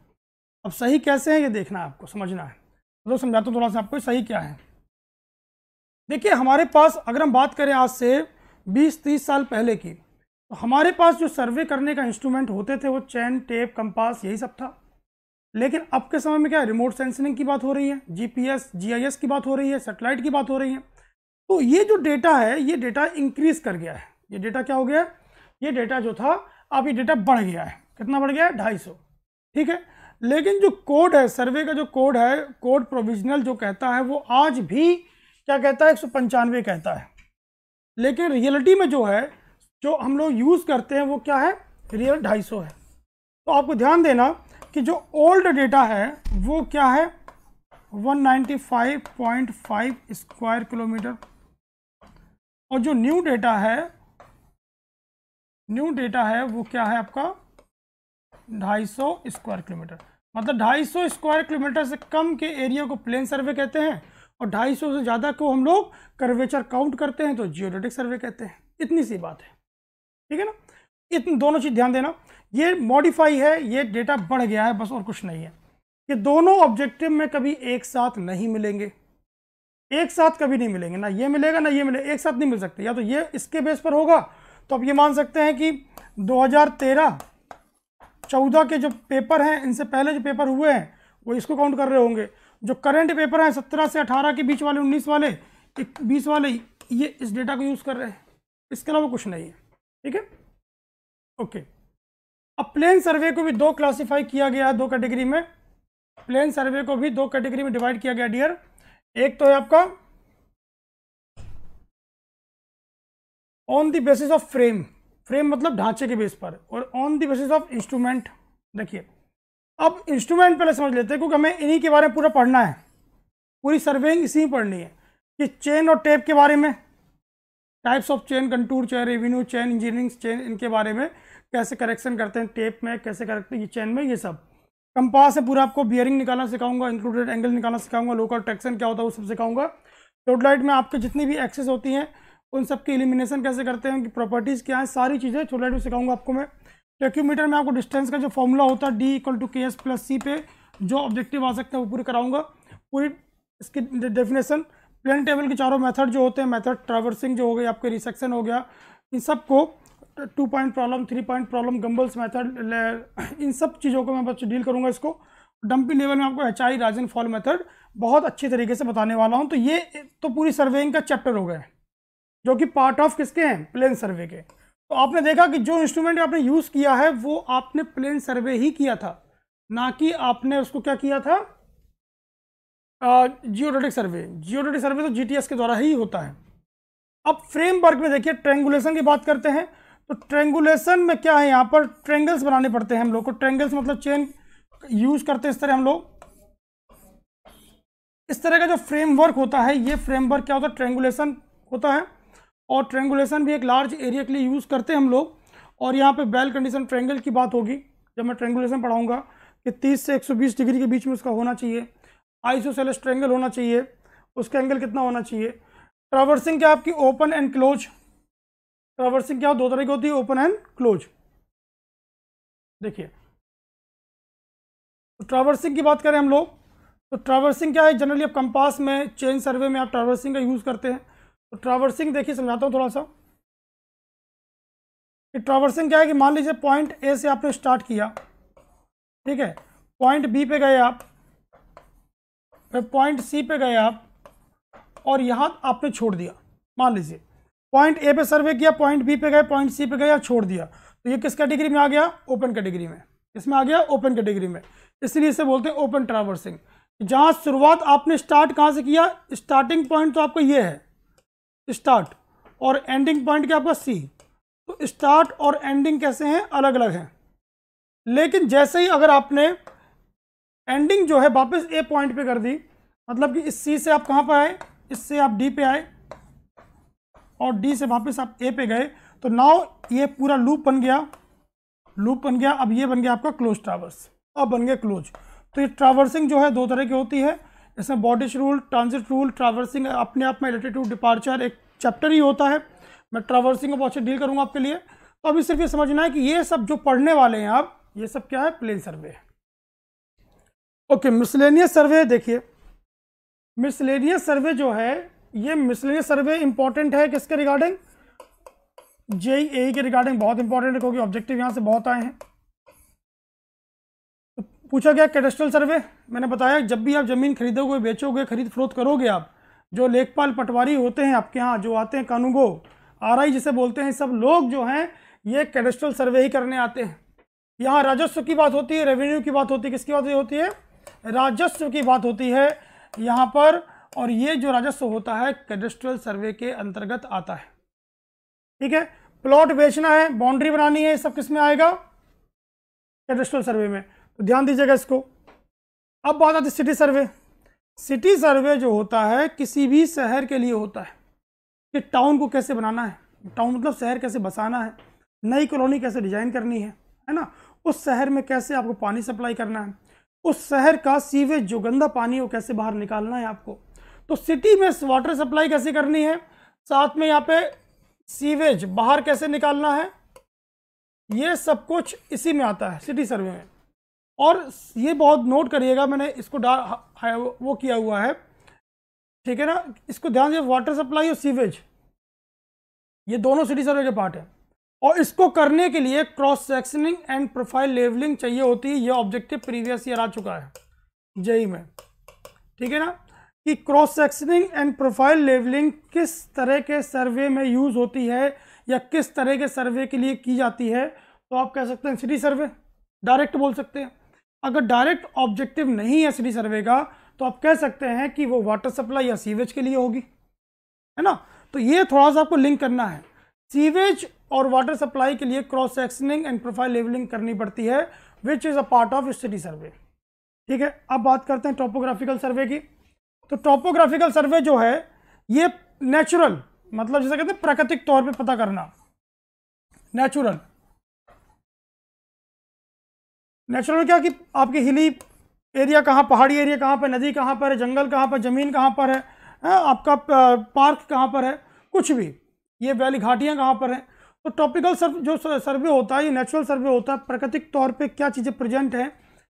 अब सही कैसे हैं ये देखना है आपको समझना है तो समझाता हूँ थोड़ा सा आपको सही क्या है देखिए हमारे पास अगर हम बात करें आज से 20-30 साल पहले की तो हमारे पास जो सर्वे करने का इंस्ट्रूमेंट होते थे वो चैन टेप कंपास यही सब था लेकिन अब के समय में क्या है रिमोट सेंसिंग की बात हो रही है जीपीएस जीआईएस की बात हो रही है सेटेलाइट की बात हो रही है तो ये जो डेटा है ये डेटा इंक्रीज कर गया है ये डेटा क्या हो गया ये डेटा जो था अब ये डेटा बढ़ गया है कितना बढ़ गया है ढाई ठीक है लेकिन जो कोड है सर्वे का जो कोड है कोड प्रोविजनल जो कहता है वो आज भी क्या कहता है एक कहता है लेकिन रियलिटी में जो है जो हम लोग यूज़ करते हैं वो क्या है रियल ढाई सौ है तो आपको ध्यान देना कि जो ओल्ड डेटा है वो क्या है 195.5 स्क्वायर किलोमीटर और जो न्यू डेटा है न्यू डेटा है वो क्या है आपका 250 स्क्वायर किलोमीटर मतलब 250 स्क्वायर किलोमीटर से कम के एरिया को प्लेन सर्वे कहते हैं और 250 से ज़्यादा को हम लोग कर्वेचर काउंट करते हैं तो जियोडेटिक सर्वे कहते हैं इतनी सी बात है ठीक है ना इतनी दोनों चीज़ ध्यान देना ये मॉडिफाई है ये डेटा बढ़ गया है बस और कुछ नहीं है ये दोनों ऑब्जेक्टिव में कभी एक साथ नहीं मिलेंगे एक साथ कभी नहीं मिलेंगे ना ये मिलेगा ना ये मिलेगा एक साथ नहीं मिल सकते या तो ये इसके बेस पर होगा तो आप ये मान सकते हैं कि 2013 चौदह के जो पेपर हैं इनसे पहले जो पेपर हुए हैं वो इसको काउंट कर रहे होंगे जो करंट पेपर हैं सत्रह से अठारह के बीच वाले उन्नीस वाले बीस वाले ये इस डेटा को यूज़ कर रहे हैं इसके अलावा कुछ नहीं है ठीक है ओके अब प्लेन सर्वे को भी दो क्लासीफाई किया गया है दो कैटेगरी में प्लेन सर्वे को भी दो कैटेगरी में डिवाइड किया गया डियर एक तो है आपका on the basis of frame frame मतलब ढांचे के बेस पर और on the basis of instrument देखिए अब इंस्ट्रूमेंट पहले समझ लेते हैं क्योंकि हमें इन्हीं के बारे में पूरा पढ़ना है पूरी सर्वेइंग इसी में पढ़नी है कि चेन और टेप के बारे में types of chain contour chain revenue chain engineering chain इनके बारे में कैसे करेक्शन करते हैं टेप में कैसे करते हैं चेन में ये सब कंपास है पूरा आपको बियरिंग निकालना सिखाऊंगा इंक्लूडेड एंगल निकालना सिखाऊंगा लोकल ट्रैक्शन क्या होता है वो सब सिखाऊंगा टोटलाइट में आपके जितनी भी एक्सेस होती हैं उन सब के एलिमिनेशन कैसे करते हैं उनकी प्रॉपर्टीज़ क्या है सारी चीज़ें छोटे टू सिखाऊंगा आपको मैं टेक्यूमीटर में आपको डिस्टेंस का जो फॉर्मूला होता है D equal to K S plus C पे जो ऑब्जेक्टिव आ सकते हैं वो पूरी कराऊंगा पूरी इसकी डेफिनेशन प्लेन टेबल के चारों मेथड जो होते हैं मेथड ट्रावर्सिंग जो हो गई आपके रिसेक्शन हो गया इन सब को two point problem three point problem gambles method इन सब चीज़ों को मैं बस डील करूँगा इसको डंपिंग लेवल में आपको H I rise and fall method बहुत अच्छे तरीके से बताने वाला हूँ तो ये तो पूरी सर्वेइंग का चैप्टर हो गया है जो कि पार्ट ऑफ किसके हैं प्लेन सर्वे के तो आपने देखा कि जो इंस्ट्रूमेंट आपने यूज़ किया है वो आपने प्लेन सर्वे ही किया था ना कि आपने उसको क्या किया था जियोडेटिक सर्वे जियोडेटिक सर्वे तो जी के द्वारा ही होता है अब फ्रेमवर्क में देखिए ट्रेंगुलेशन की बात करते हैं तो ट्रेंगुलेशन में क्या है यहाँ पर ट्रेंगल्स बनाने पड़ते हैं हम लोग को ट्रेंगल्स मतलब चेन यूज करते हैं इस तरह हम लोग इस तरह का जो फ्रेमवर्क होता है ये फ्रेमवर्क क्या होता है ट्रेंगुलेशन होता है और ट्रेंगुलेशन भी एक लार्ज एरिया के लिए यूज़ करते हैं हम लोग और यहाँ पे बेल कंडीशन ट्रेंगल की बात होगी जब मैं ट्रेंगुलेशन पढ़ाऊँगा कि 30 से 120 डिग्री के बीच में उसका होना चाहिए आइसोसेलस ट्रेंगल होना चाहिए उसका एंगल कितना होना चाहिए ट्रावर्सिंग क्या आपकी ओपन एंड क्लोज ट्रावर्सिंग क्या दो तरह की होती है ओपन एंड क्लोज देखिए ट्रावर्सिंग तो की बात करें हम लोग तो ट्रावर्सिंग क्या है जनरली आप कंपास में चेन सर्वे में आप ट्रावर्सिंग का यूज़ करते हैं तो ट्रावर्सिंग देखिए समझाता हूँ थोड़ा सा कि ट्रावर्सिंग क्या है कि मान लीजिए पॉइंट ए से आपने स्टार्ट किया ठीक है पॉइंट बी पे गए आप फिर पॉइंट सी पे गए आप और यहाँ आपने छोड़ दिया मान लीजिए पॉइंट ए पे सर्वे किया पॉइंट बी पे गए पॉइंट सी पे गए या छोड़ दिया तो ये किस कैटेगरी में आ गया ओपन कैटेगरी में इसमें आ गया ओपन कैटेगरी में इसलिए इसे बोलते हैं ओपन ट्रावर्सिंग जहाँ शुरुआत आपने स्टार्ट कहाँ से किया स्टार्टिंग पॉइंट तो आपका ये है स्टार्ट और एंडिंग पॉइंट क्या आपका सी तो स्टार्ट और एंडिंग कैसे हैं अलग अलग हैं लेकिन जैसे ही अगर आपने एंडिंग जो है वापस ए पॉइंट पे कर दी मतलब कि इस सी से आप कहाँ पर आए इससे आप डी पे आए और डी से वापस आप ए पे गए तो नाव ये पूरा लूप बन गया लूप बन गया अब ये बन गया आपका क्लोज ट्रावर्स अब बन गया क्लोज तो ये ट्रावर्सिंग जो है दो तरह की होती है इसमें Bowditch rule transit rule traversing अपने आप में एलिटेट्यूड डिपार्चर एक चैप्टर ही होता है मैं ट्रावर्सिंग को बहुत अच्छे डील करूँगा आपके लिए तो अभी सिर्फ ये समझना है कि ये सब जो पढ़ने वाले हैं आप ये सब क्या है प्लेन सर्वे है ओके मिसलेनियस सर्वे देखिए मिसलेनियस सर्वे जो है ये मिसलेनियस सर्वे इंपॉर्टेंट है किसके रिगार्डिंग जेई ए के रिगार्डिंग बहुत इंपॉर्टेंट है क्योंकि ऑब्जेक्टिव यहाँ से बहुत आए हैं पूछा गया कैडेस्ट्रल सर्वे मैंने बताया जब भी आप ज़मीन खरीदोगे बेचोगे खरीद फरोख करोगे आप जो लेखपाल पटवारी होते हैं आपके यहाँ जो आते हैं कानूगो आर जिसे बोलते हैं सब लोग जो हैं ये कैडेस्ट्रल सर्वे ही करने आते हैं यहाँ राजस्व की बात होती है रेवेन्यू की बात होती है किसकी बात होती है राजस्व की बात होती है यहाँ पर और ये जो राजस्व होता है कैडेस्ट्रल सर्वे के अंतर्गत आता है ठीक है प्लॉट बेचना है बाउंड्री बनानी है सब किस में आएगा कैडेस्ट्रल सर्वे में तो ध्यान दीजिएगा इसको अब बात आती है सिटी सर्वे सिटी सर्वे जो होता है किसी भी शहर के लिए होता है कि टाउन को कैसे बनाना है टाउन मतलब शहर कैसे बसाना है नई कॉलोनी कैसे डिजाइन करनी है है ना उस शहर में कैसे आपको पानी सप्लाई करना है उस शहर का सीवेज जो गंदा पानी हो कैसे बाहर निकालना है आपको तो सिटी में वाटर सप्लाई कैसे करनी है साथ में यहाँ पे सीवेज बाहर कैसे निकालना है ये सब कुछ इसी में आता है सिटी सर्वे में और ये बहुत नोट करिएगा मैंने इसको डाल वो किया हुआ है ठीक है ना इसको ध्यान दिए वाटर सप्लाई और सीवेज ये दोनों सिटी सर्वे के पार्ट है और इसको करने के लिए cross sectioning and profile levelling चाहिए होती है ये ऑब्जेक्टिव प्रीवियस ईयर आ चुका है जेई में ठीक है ना कि cross sectioning and profile levelling किस तरह के सर्वे में यूज़ होती है या किस तरह के सर्वे के लिए की जाती है तो आप कह सकते हैं सिटी सर्वे डायरेक्ट बोल सकते हैं अगर डायरेक्ट ऑब्जेक्टिव नहीं है सिटी सर्वे का तो आप कह सकते हैं कि वो वाटर सप्लाई या सीवेज के लिए होगी है ना तो ये थोड़ा सा आपको लिंक करना है सीवेज और वाटर सप्लाई के लिए cross sectioning and profile levelling करनी पड़ती है which is a part of city survey ठीक है अब बात करते हैं टॉपोग्राफिकल सर्वे की तो टॉपोग्राफिकल सर्वे जो है ये नेचुरल मतलब जैसे कहते हैं प्राकृतिक तौर पे पता करना नेचुरल नेचुरल क्या कि आपकी हिली एरिया कहाँ पहाड़ी एरिया कहाँ पर नदी कहाँ पर है जंगल कहाँ पर ज़मीन कहाँ पर है आपका पार्क कहाँ पर है कुछ भी ये वैली घाटियाँ कहाँ पर हैं तो टॉपिकल सर्व जो सर्वे होता है ये नेचुरल सर्वे होता है प्राकृतिक तौर पे क्या चीज़ें प्रेजेंट हैं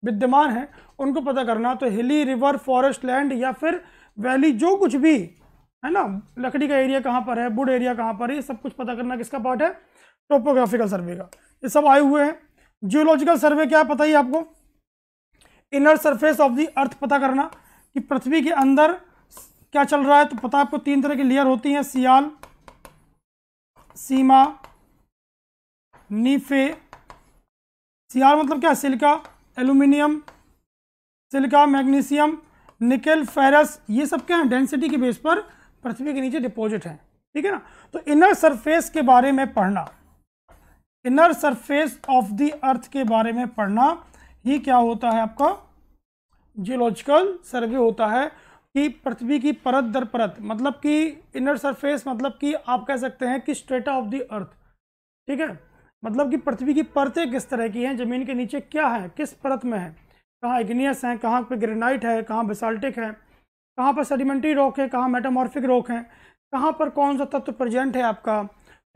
विद्यमान हैं उनको पता करना तो हिली रिवर फॉरेस्ट लैंड या फिर वैली जो कुछ भी है ना लकड़ी का एरिया कहाँ पर है बुड एरिया कहाँ पर है ये सब कुछ पता करना किसका पार्ट है टोपोग्राफिकल सर्वे का ये सब आए हुए हैं जियोलॉजिकल सर्वे क्या पता ही आपको inner surface of the earth पता करना कि पृथ्वी के अंदर क्या चल रहा है तो पता आपको तीन तरह की लेयर होती हैं सियाल सीमा नीफे सियाल मतलब क्या silica aluminium silica magnesium nickel ferrous ये सब क्या हैं डेंसिटी के बेस पर पृथ्वी के नीचे डिपॉजिट हैं ठीक है ना तो इनर सरफेस के बारे में पढ़ना inner surface of the earth के बारे में पढ़ना ये क्या होता है आपका जियोलॉजिकल सर्वे होता है कि पृथ्वी की परत दर परत मतलब कि इनर सरफेस मतलब कि आप कह सकते हैं कि स्ट्रेटा ऑफ द अर्थ ठीक है मतलब कि पृथ्वी की परतें किस तरह की हैं जमीन के नीचे क्या है किस परत में है कहाँ इग्नियस हैं कहाँ पर ग्रेनाइट है कहाँ बेसाल्टिक है कहाँ पर सेडिमेंट्री रॉक है कहाँ मेटामॉर्फिक रॉक है कहाँ पर कौन सा तत्व प्रेजेंट है आपका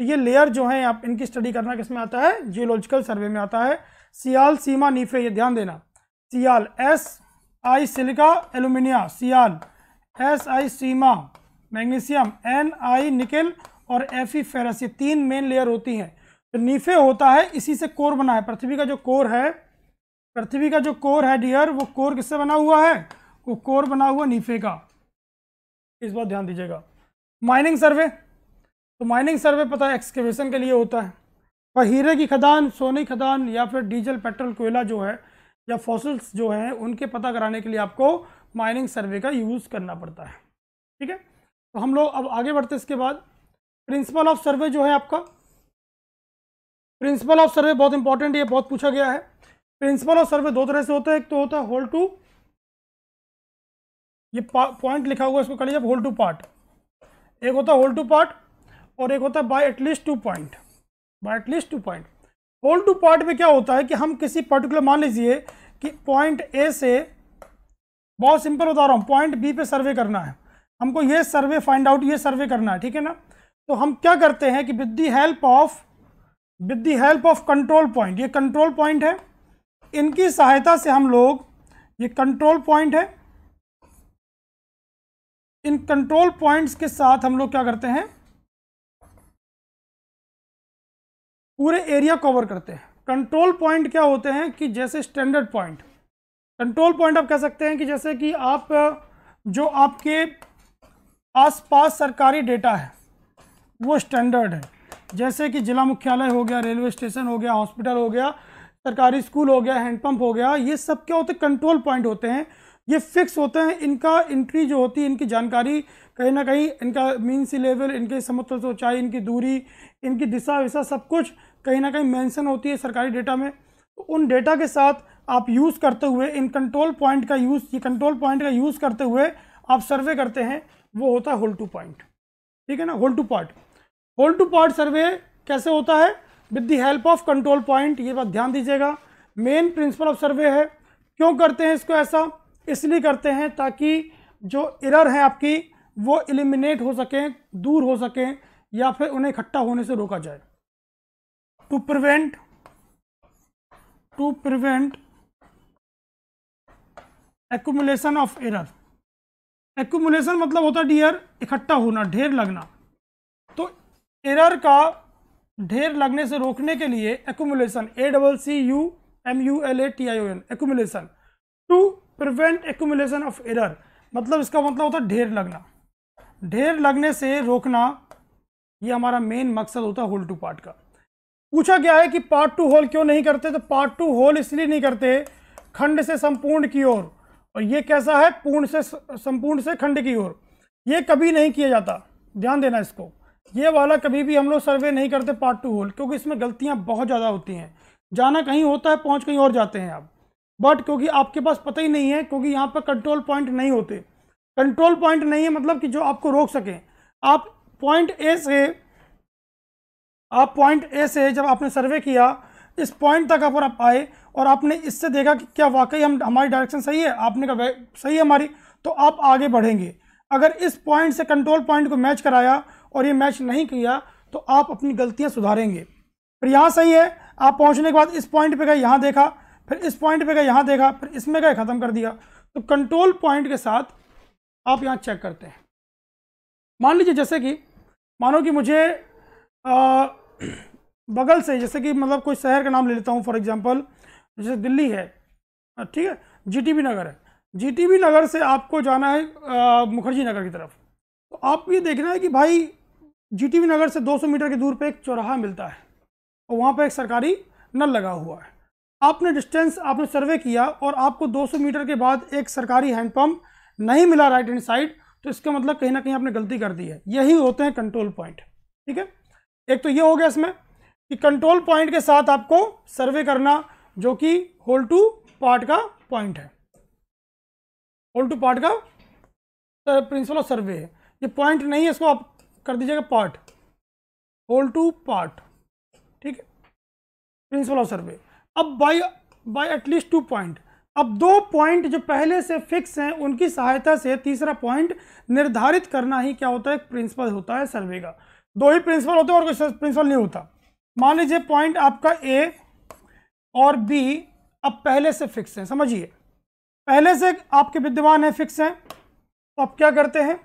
तो ये लेयर जो है आप इनकी स्टडी करना किस में आता है जियोलॉजिकल सर्वे में आता है सियाल सीमा नीफे ये ध्यान देना sial S I silica alumina sial S I sima magnesium N I nickel और एफ ई फेरस ये तीन मेन लेयर होती हैं तो नीफे होता है इसी से कोर बना है पृथ्वी का जो कोर है पृथ्वी का जो कोर है डियर वो कोर किससे बना हुआ है वो कोर बना हुआ नीफे का इस बात ध्यान दीजिएगा माइनिंग सर्वे तो माइनिंग सर्वे पता है एक्सकेवेशन के लिए होता है पर हीरे की खदान सोने की खदान या फिर डीजल पेट्रोल कोयला जो है या फॉसल्स जो हैं उनके पता कराने के लिए आपको माइनिंग सर्वे का यूज़ करना पड़ता है ठीक है तो हम लोग अब आगे बढ़ते इसके बाद प्रिंसिपल ऑफ सर्वे जो है आपका प्रिंसिपल ऑफ सर्वे बहुत इंपॉर्टेंट ये बहुत पूछा गया है प्रिंसिपल ऑफ सर्वे दो तरह से होता है एक तो होता है होल टू ये पॉइंट लिखा हुआ है इसको कर लीजिए होल टू पार्ट एक होता है होल टू पार्ट और एक होता है by at least two point by at least two point whole to part में क्या होता है कि हम किसी पर्टिकुलर मान लीजिए कि पॉइंट ए से बहुत सिंपल बता रहा हूँ पॉइंट बी पे सर्वे करना है हमको ये सर्वे फाइंड आउट ये सर्वे करना है ठीक है ना तो हम क्या करते हैं कि with the help of with the help of control point ये कंट्रोल पॉइंट है इनकी सहायता से हम लोग ये कंट्रोल पॉइंट है इन कंट्रोल पॉइंट्स के साथ हम लोग क्या करते हैं पूरे एरिया कवर करते हैं कंट्रोल पॉइंट क्या होते हैं कि जैसे स्टैंडर्ड पॉइंट कंट्रोल पॉइंट आप कह सकते हैं कि जैसे कि आप जो आपके आसपास सरकारी डेटा है वो स्टैंडर्ड है जैसे कि जिला मुख्यालय हो गया रेलवे स्टेशन हो गया हॉस्पिटल हो गया सरकारी स्कूल हो गया हैंडपम्प हो गया ये सब क्या होते हैं कंट्रोल पॉइंट होते हैं ये फिक्स होते हैं इनका एंट्री जो होती है इनकी जानकारी कहीं ना कहीं इनका मीन सी लेवल इनके समुद्र से ऊंचाई इनकी दूरी इनकी दिशा विशा सब कुछ कहीं ना कहीं मेंशन होती है सरकारी डेटा में तो उन डेटा के साथ आप यूज़ करते हुए इन कंट्रोल पॉइंट का यूज़ ये कंट्रोल पॉइंट का यूज़ करते हुए आप सर्वे करते हैं वो होता है होल टू पॉइंट ठीक है ना whole to part whole to part survey कैसे होता है with the help of control point ये बात ध्यान दीजिएगा मेन प्रिंसिपल ऑफ सर्वे है क्यों करते हैं इसको ऐसा इसलिए करते हैं ताकि जो इरर है आपकी वो एलिमिनेट हो सकें दूर हो सकें या फिर उन्हें इकट्ठा होने से रोका जाए to prevent to prevent accumulation of error accumulation मतलब होता है डियर इकट्ठा होना ढेर लगना तो एरर का ढेर लगने से रोकने के लिए accumulation A double C U M U L A T I O N accumulation to prevent accumulation of error मतलब इसका मतलब होता है ढेर लगना ढेर लगने से रोकना ये हमारा मेन मकसद होता है होल टू पार्ट का पूछा गया है कि पार्ट टू होल क्यों नहीं करते तो पार्ट टू होल इसलिए नहीं करते खंड से संपूर्ण की ओर और ये कैसा है पूर्ण से संपूर्ण से खंड की ओर ये कभी नहीं किया जाता ध्यान देना इसको ये वाला कभी भी हम लोग सर्वे नहीं करते पार्ट टू होल क्योंकि इसमें गलतियाँ बहुत ज़्यादा होती हैं जाना कहीं होता है पहुँच कहीं और जाते हैं आप बट क्योंकि आपके पास पता ही नहीं है क्योंकि यहाँ पर कंट्रोल पॉइंट नहीं होते कंट्रोल पॉइंट नहीं है मतलब कि जो आपको रोक सकें आप पॉइंट ए से आप पॉइंट ए से जब आपने सर्वे किया इस पॉइंट तक अगर आप आए और आपने इससे देखा कि क्या वाकई हम हमारी डायरेक्शन सही है आपने कहा सही है हमारी तो आप आगे बढ़ेंगे अगर इस पॉइंट से कंट्रोल पॉइंट को मैच कराया और ये मैच नहीं किया तो आप अपनी गलतियाँ सुधारेंगे फिर यहाँ सही है आप पहुँचने के बाद इस पॉइंट पर गए यहाँ देखा फिर इस पॉइंट पर गए यहाँ देखा फिर इसमें गए ख़त्म कर दिया तो कंट्रोल पॉइंट के साथ आप यहाँ चेक करते हैं मान लीजिए जैसे कि मानो कि मुझे आ, बगल से जैसे कि मतलब कोई शहर का नाम ले लेता हूँ फॉर एग्जांपल जैसे दिल्ली है ठीक है जीटीबी नगर है जीटीबी नगर से आपको जाना है मुखर्जी नगर की तरफ तो आप ये देखना है कि भाई जीटीबी नगर से 200 मीटर की दूर पे एक चौराहा मिलता है और वहाँ पर एक सरकारी नल लगा हुआ है आपने डिस्टेंस आपने सर्वे किया और आपको 200 मीटर के बाद एक सरकारी हैंडपम्प नहीं मिला राइट हैंड साइड तो इसका मतलब कहीं ना कहीं आपने गलती कर दी है यही होते हैं कंट्रोल पॉइंट ठीक है एक तो ये हो गया इसमें कि कंट्रोल पॉइंट के साथ आपको सर्वे करना जो कि होल टू पार्ट का पॉइंट है होल टू पार्ट का प्रिंसिपल ऑफ सर्वे है ये पॉइंट नहीं है इसको आप कर दीजिएगा पार्ट होल टू पार्ट ठीक है प्रिंसिपल ऑफ सर्वे अब by by at least two point अब दो पॉइंट जो पहले से फिक्स हैं उनकी सहायता से तीसरा पॉइंट निर्धारित करना ही क्या होता है प्रिंसिपल होता है सर्वे का दो ही प्रिंसिपल होते हैं और कोई प्रिंसिपल नहीं होता मान लीजिए पॉइंट आपका ए और बी अब पहले से फिक्स हैं समझिए पहले से आपके विद्यमान है फिक्स हैं तो आप क्या करते हैं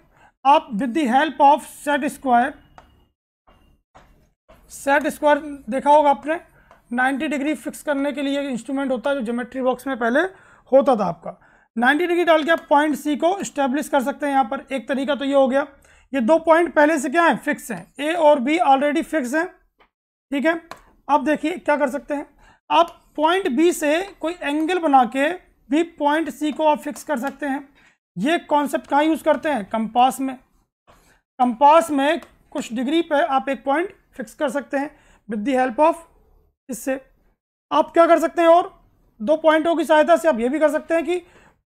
आप with the help of set square set square देखा होगा आपने 90 डिग्री फिक्स करने के लिए इंस्ट्रूमेंट होता है जो ज्योमेट्री बॉक्स में पहले होता था आपका 90 डिग्री डाल के आप पॉइंट सी को स्टेब्लिश कर सकते हैं यहाँ पर एक तरीका तो ये हो गया ये दो पॉइंट पहले से क्या है फिक्स हैं ए और बी ऑलरेडी फिक्स हैं ठीक है अब देखिए क्या कर सकते हैं आप पॉइंट बी से कोई एंगल बना के भी पॉइंट सी को आप फिक्स कर सकते हैं ये कॉन्सेप्ट कहाँ यूज़ करते हैं कंपास में कंपास में कुछ डिग्री पर आप एक पॉइंट फिक्स कर सकते हैं विद दी हेल्प ऑफ इससे आप क्या कर सकते हैं और दो पॉइंटों की सहायता से आप ये भी कर सकते हैं कि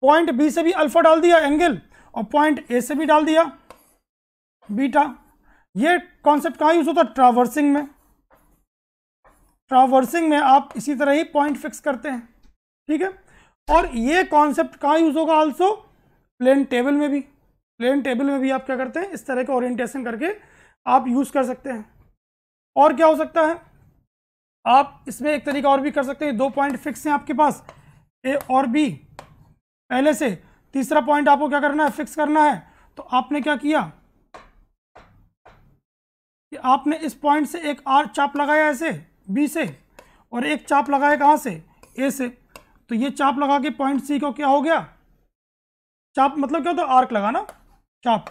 पॉइंट बी से भी अल्फा डाल दिया एंगल और पॉइंट ए से भी डाल दिया बीटा ये कॉन्सेप्ट कहाँ यूज़ होता है ट्रावर्सिंग में ट्रावर्सिंग में आप इसी तरह ही पॉइंट फिक्स करते हैं ठीक है और ये कॉन्सेप्ट कहाँ यूज़ होगा आल्सो प्लेन टेबल में भी प्लेन टेबल में भी आप क्या करते हैं इस तरह का ओरिएंटेशन करके आप यूज़ कर सकते हैं और क्या हो सकता है आप इसमें एक तरीका और भी कर सकते हैं दो पॉइंट फिक्स हैं आपके पास ए और बी पहले से तीसरा पॉइंट आपको क्या करना है फिक्स करना है तो आपने क्या किया कि आपने इस पॉइंट से एक आर चाप लगाया ऐसे बी से और एक चाप लगाया कहाँ से ए से तो ये चाप लगा के पॉइंट सी को क्या हो गया चाप मतलब क्या होता है आर्क लगाना चाप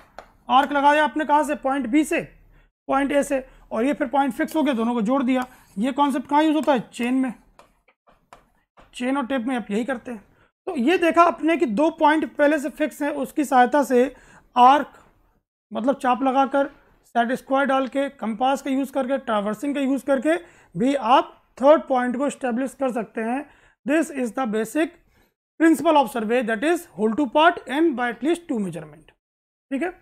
आर्क लगाया आपने कहाँ से पॉइंट बी से पॉइंट ए से और ये फिर पॉइंट फिक्स हो गया दोनों को जोड़ दिया ये कॉन्सेप्ट कहाँ यूज़ होता है चेन में चेन और टेप में आप यही करते हैं तो ये देखा आपने कि दो पॉइंट पहले से फिक्स हैं उसकी सहायता से आर्क मतलब चाप लगाकर सेट स्क्वायर डाल के कंपास का यूज़ करके ट्रावर्सिंग का यूज़ करके भी आप थर्ड पॉइंट को स्टेब्लिश कर सकते हैं this is the basic principle of survey that is whole to part and by at least two measurement ठीक है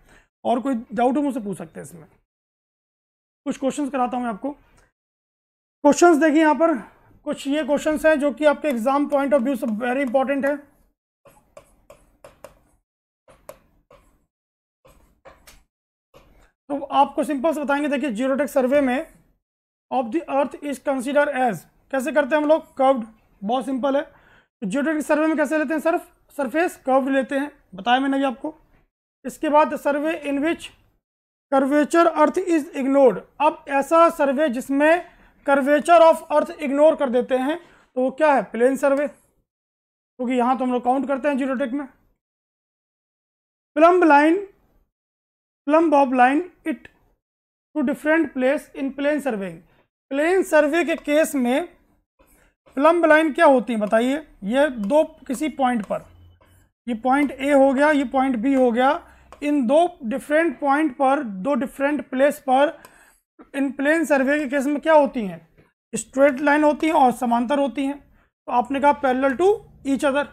और कोई डाउट हो मुझसे पूछ सकते हैं इसमें कुछ क्वेश्चंस कराता हूँ मैं आपको क्वेश्चंस देखिए यहाँ पर कुछ ये क्वेश्चंस हैं जो कि आपके एग्जाम पॉइंट ऑफ व्यू से वेरी इंपॉर्टेंट है तो आपको सिंपल से बताएंगे देखिए जियोटेक सर्वे में of the earth is consider as कैसे करते हैं हम लोग कर्व्ड बहुत सिंपल है जियोटेक तो सर्वे में कैसे लेते हैं सर्फ सरफेस कर्व्ड लेते हैं बताया मैंने अभी आपको इसके बाद survey in which curvature earth is ignored अब ऐसा सर्वे जिसमें कर्वेचर ऑफ अर्थ इग्नोर कर देते हैं तो वो क्या है प्लेन सर्वे क्योंकि तो यहाँ तो हम लोग काउंट करते हैं जियोटेक में plumb line plum bob line it two different place in plane survey plane survey के केस में प्लम्ब लाइन क्या होती है बताइए ये दो किसी पॉइंट पर ये पॉइंट ए हो गया ये पॉइंट बी हो गया इन दो डिफरेंट पॉइंट पर दो डिफरेंट प्लेस पर इन प्लेन सर्वे के केस में क्या होती हैं स्ट्रेट लाइन होती हैं और समांतर होती हैं तो आपने कहा पैरेलल टू ईच अदर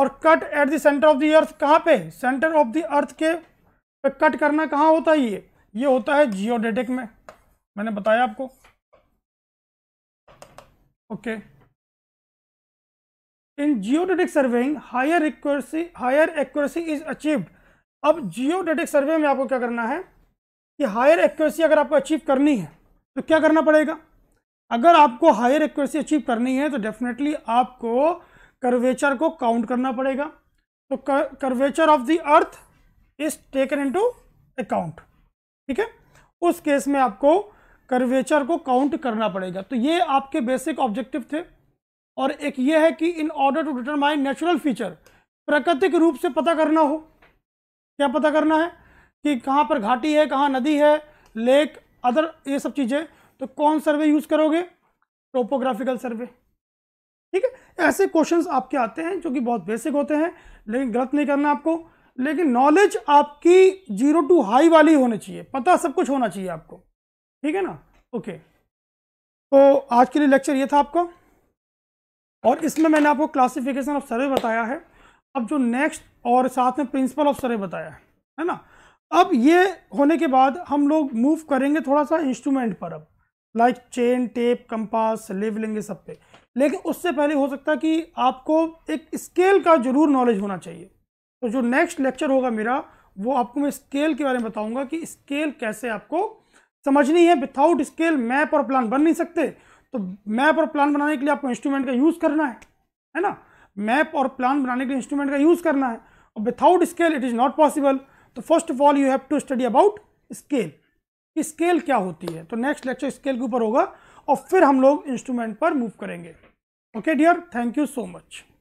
और cut at the centre of the earth कहाँ पे सेंटर ऑफ द अर्थ के तो कट करना कहाँ होता है ये ये होता है जियोडेटिक में मैंने बताया आपको okay in geodetic surveying higher accuracy higher accuracy is achieved अब जियोडेटिक सर्वे में आपको क्या करना है कि हायर एक्यूरेसी अगर आपको अचीव करनी है तो क्या करना पड़ेगा अगर आपको हायर एक्यूरेसी अचीव करनी है तो डेफिनेटली आपको कर्वेचर को काउंट करना पड़ेगा तो curvature of the earth is taken into account ठीक है उस केस में आपको कर्वेचर को काउंट करना पड़ेगा तो ये आपके बेसिक ऑब्जेक्टिव थे और एक ये है कि in order to determine natural feature प्राकृतिक रूप से पता करना हो क्या पता करना है कि कहाँ पर घाटी है कहाँ नदी है लेक अदर ये सब चीज़ें तो कौन सर्वे यूज़ करोगे टोपोग्राफिकल सर्वे ठीक है ऐसे क्वेश्चंस आपके आते हैं जो कि बहुत बेसिक होते हैं लेकिन गलत नहीं करना आपको लेकिन नॉलेज आपकी जीरो टू हाई वाली होनी चाहिए पता सब कुछ होना चाहिए आपको ठीक है ना ओके तो आज के लिए लेक्चर ये था आपका और इसमें मैंने आपको क्लासिफिकेशन ऑफ सर्वे बताया है अब जो नेक्स्ट और साथ में प्रिंसिपल ऑफ सर्वे बताया है है ना अब ये होने के बाद हम लोग मूव करेंगे थोड़ा सा इंस्ट्रूमेंट पर अब like chain tape compass levelling सब पे लेकिन उससे पहले हो सकता है कि आपको एक स्केल का जरूर नॉलेज होना चाहिए तो जो नेक्स्ट लेक्चर होगा मेरा वो आपको मैं स्केल के बारे में बताऊंगा कि स्केल कैसे आपको समझनी है विथआउट स्केल मैप और प्लान बन नहीं सकते तो मैप और प्लान बनाने के लिए आपको इंस्ट्रूमेंट का यूज़ करना है है ना मैप और प्लान बनाने के लिए इंस्ट्रूमेंट का यूज़ करना है और without scale it is not possible तो first of all you have to study about scale कि स्केल क्या होती है तो नेक्स्ट लेक्चर स्केल के ऊपर होगा और फिर हम लोग इंस्ट्रूमेंट पर मूव करेंगे okay dear thank you so much